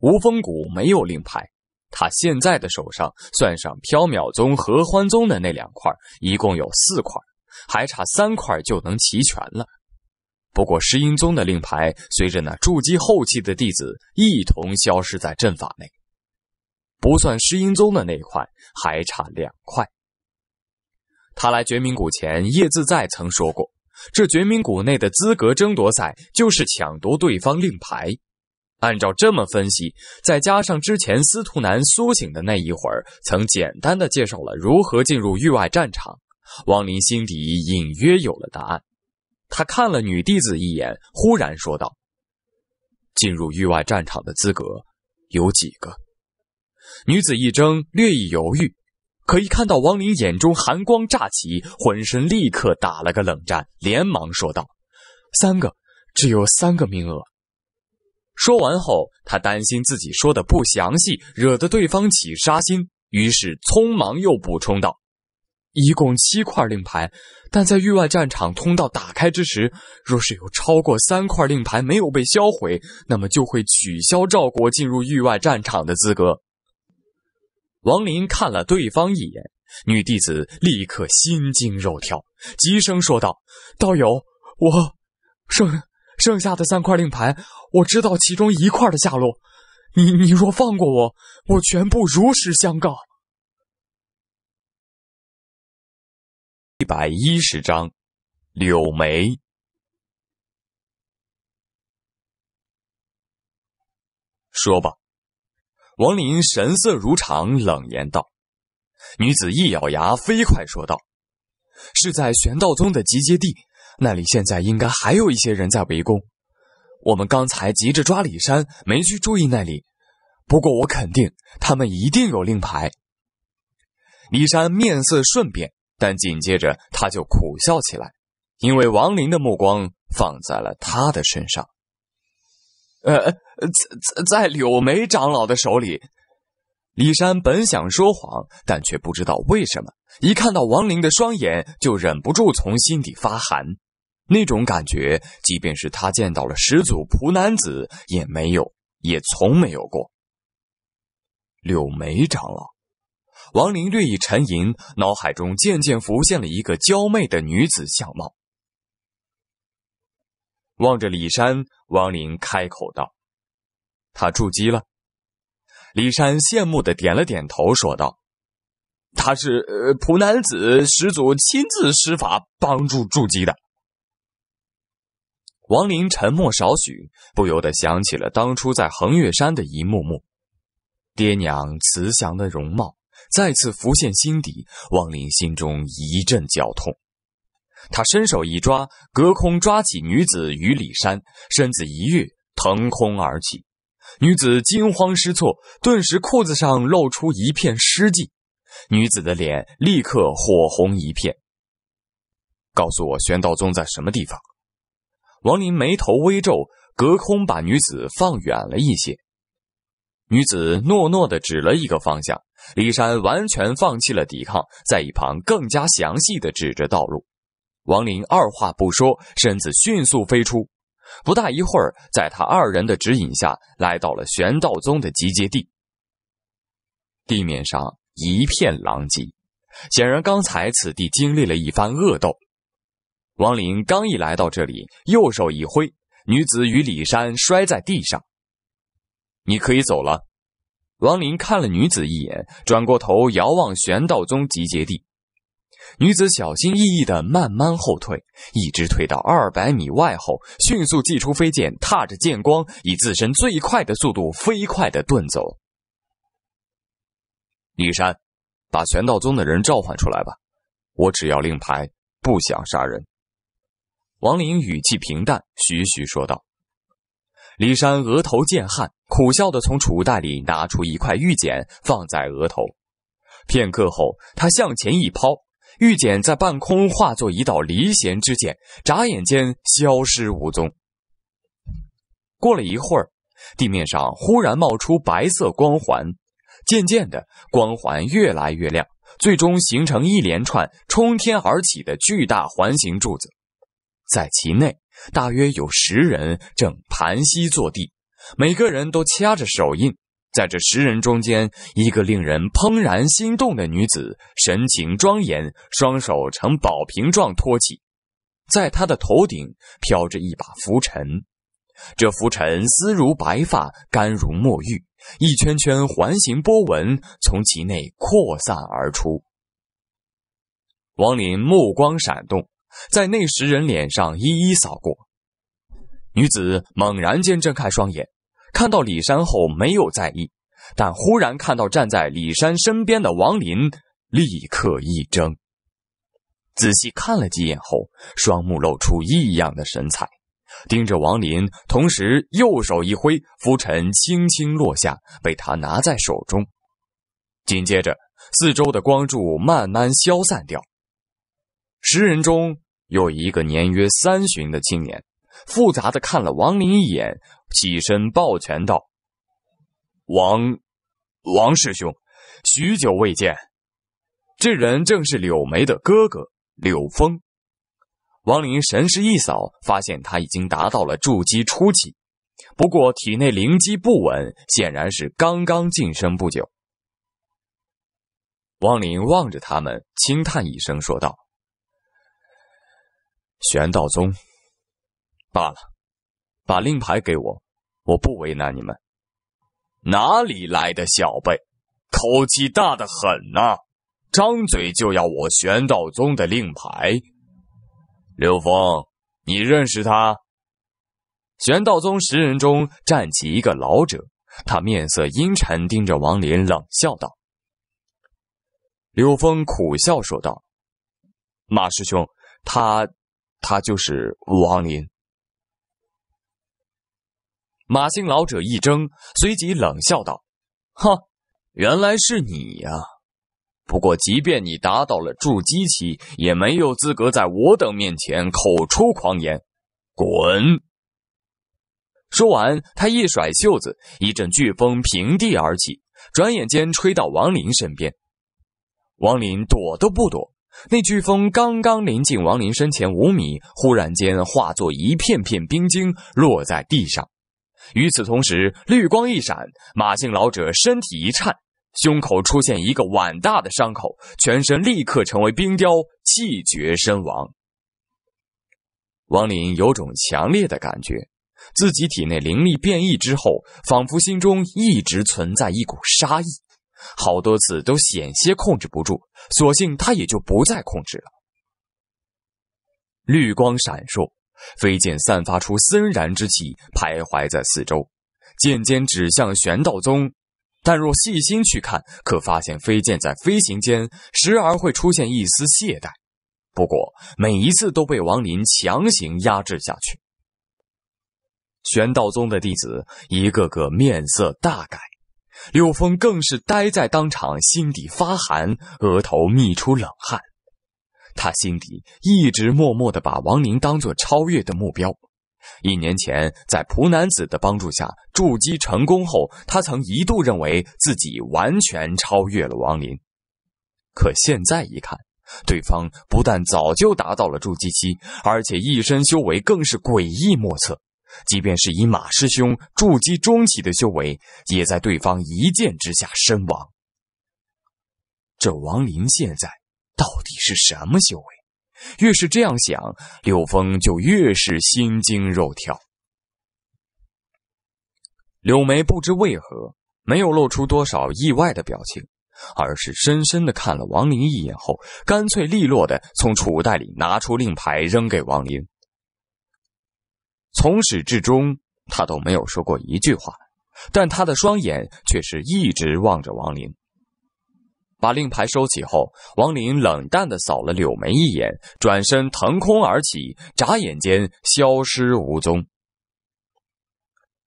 无风谷没有令牌，他现在的手上算上缥缈宗、合欢宗的那两块，一共有四块，还差三块就能齐全了。不过石英宗的令牌随着那筑基后期的弟子一同消失在阵法内，不算石英宗的那一块，还差两块。他来绝命谷前，叶自在曾说过，这绝命谷内的资格争夺赛就是抢夺对方令牌。按照这么分析，再加上之前司徒南苏醒的那一会儿，曾简单的介绍了如何进入域外战场，王林心底隐约有了答案。他看了女弟子一眼，忽然说道：“进入域外战场的资格有几个？”女子一怔，略一犹豫，可一看到王林眼中寒光乍起，浑身立刻打了个冷战，连忙说道：“三个，只有三个名额。”说完后，他担心自己说的不详细，惹得对方起杀心，于是匆忙又补充道：“一共七块令牌，但在域外战场通道打开之时，若是有超过三块令牌没有被销毁，那么就会取消赵国进入域外战场的资格。”王林看了对方一眼，女弟子立刻心惊肉跳，急声说道：“道友，我剩剩下的三块令牌。”我知道其中一块的下落，你你若放过我，我全部如实相告。一百一十章，柳眉。说吧，王林神色如常，冷言道：“女子一咬牙，飞快说道：‘是在玄道宗的集结地，那里现在应该还有一些人在围攻。’”我们刚才急着抓李山，没去注意那里。不过我肯定，他们一定有令牌。李山面色瞬变，但紧接着他就苦笑起来，因为王林的目光放在了他的身上。呃，在在柳眉长老的手里，李山本想说谎，但却不知道为什么，一看到王林的双眼，就忍不住从心底发寒。那种感觉，即便是他见到了始祖蒲南子，也没有，也从没有过。柳眉长老，王林略一沉吟，脑海中渐渐浮现了一个娇媚的女子相貌。望着李山，王林开口道：“他筑基了。”李山羡慕的点了点头，说道：“他是蒲南子始祖亲自施法帮助筑基的。”王林沉默少许，不由得想起了当初在衡岳山的一幕幕，爹娘慈祥的容貌再次浮现心底，王林心中一阵绞痛。他伸手一抓，隔空抓起女子于里山，身子一跃腾空而起，女子惊慌失措，顿时裤子上露出一片湿迹，女子的脸立刻火红一片。告诉我玄道宗在什么地方。王林眉头微皱，隔空把女子放远了一些。女子诺诺的指了一个方向，李山完全放弃了抵抗，在一旁更加详细的指着道路。王林二话不说，身子迅速飞出。不大一会儿，在他二人的指引下，来到了玄道宗的集结地。地面上一片狼藉，显然刚才此地经历了一番恶斗。王林刚一来到这里，右手一挥，女子与李山摔在地上。你可以走了。王林看了女子一眼，转过头遥望玄道宗集结地。女子小心翼翼的慢慢后退，一直退到二百米外后，迅速祭出飞剑，踏着剑光，以自身最快的速度飞快的遁走。李山，把玄道宗的人召唤出来吧，我只要令牌，不想杀人。王林语气平淡，徐徐说道：“李山额头见汗，苦笑的从储物袋里拿出一块玉简，放在额头。片刻后，他向前一抛，玉简在半空化作一道离弦之箭，眨眼间消失无踪。过了一会儿，地面上忽然冒出白色光环，渐渐的光环越来越亮，最终形成一连串冲天而起的巨大环形柱子。”在其内，大约有十人正盘膝坐地，每个人都掐着手印。在这十人中间，一个令人怦然心动的女子，神情庄严，双手呈宝瓶状托起，在她的头顶飘着一把浮尘。这浮尘丝如白发，干如墨玉，一圈圈环形波纹从其内扩散而出。王林目光闪动。在那十人脸上一一扫过，女子猛然间睁开双眼，看到李山后没有在意，但忽然看到站在李山身边的王林，立刻一怔。仔细看了几眼后，双目露出异样的神采，盯着王林，同时右手一挥，浮尘轻轻落下，被他拿在手中。紧接着，四周的光柱慢慢消散掉，十人中。有一个年约三旬的青年，复杂的看了王林一眼，起身抱拳道：“王，王师兄，许久未见。”这人正是柳眉的哥哥柳峰。王林神识一扫，发现他已经达到了筑基初期，不过体内灵机不稳，显然是刚刚晋升不久。王林望着他们，轻叹一声说道。玄道宗罢了，把令牌给我，我不为难你们。哪里来的小辈，口气大的很呐！张嘴就要我玄道宗的令牌。刘峰，你认识他？玄道宗十人中站起一个老者，他面色阴沉，盯着王林冷笑道：“刘峰，苦笑说道，马师兄，他。”他就是王林。马姓老者一怔，随即冷笑道：“哈，原来是你呀！不过，即便你达到了筑基期，也没有资格在我等面前口出狂言，滚！”说完，他一甩袖子，一阵飓风平地而起，转眼间吹到王林身边。王林躲都不躲。那飓风刚刚临近王林身前五米，忽然间化作一片片冰晶落在地上。与此同时，绿光一闪，马姓老者身体一颤，胸口出现一个碗大的伤口，全身立刻成为冰雕，气绝身亡。王林有种强烈的感觉，自己体内灵力变异之后，仿佛心中一直存在一股杀意。好多次都险些控制不住，索性他也就不再控制了。绿光闪烁，飞剑散发出森然之气，徘徊在四周，剑尖指向玄道宗。但若细心去看，可发现飞剑在飞行间时而会出现一丝懈怠，不过每一次都被王林强行压制下去。玄道宗的弟子一个个面色大改。柳峰更是呆在当场，心底发寒，额头泌出冷汗。他心底一直默默的把王林当作超越的目标。一年前，在蒲南子的帮助下筑基成功后，他曾一度认为自己完全超越了王林。可现在一看，对方不但早就达到了筑基期，而且一身修为更是诡异莫测。即便是以马师兄筑基中期的修为，也在对方一剑之下身亡。这王林现在到底是什么修为？越是这样想，柳峰就越是心惊肉跳。柳眉不知为何没有露出多少意外的表情，而是深深的看了王林一眼后，干脆利落的从储袋里拿出令牌扔给王林。从始至终，他都没有说过一句话，但他的双眼却是一直望着王林。把令牌收起后，王林冷淡的扫了柳眉一眼，转身腾空而起，眨眼间消失无踪。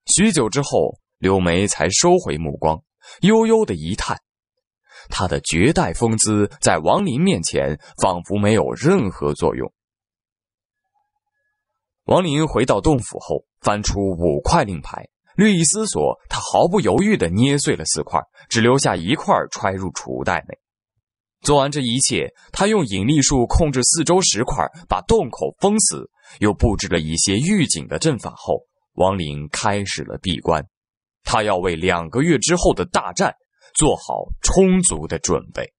许久之后，柳眉才收回目光，悠悠的一叹，他的绝代风姿在王林面前仿佛没有任何作用。王林回到洞府后，翻出五块令牌，略一思索，他毫不犹豫地捏碎了四块，只留下一块揣入储物袋内。做完这一切，他用引力术控制四周石块，把洞口封死，又布置了一些预警的阵法后，王林开始了闭关。他要为两个月之后的大战做好充足的准备。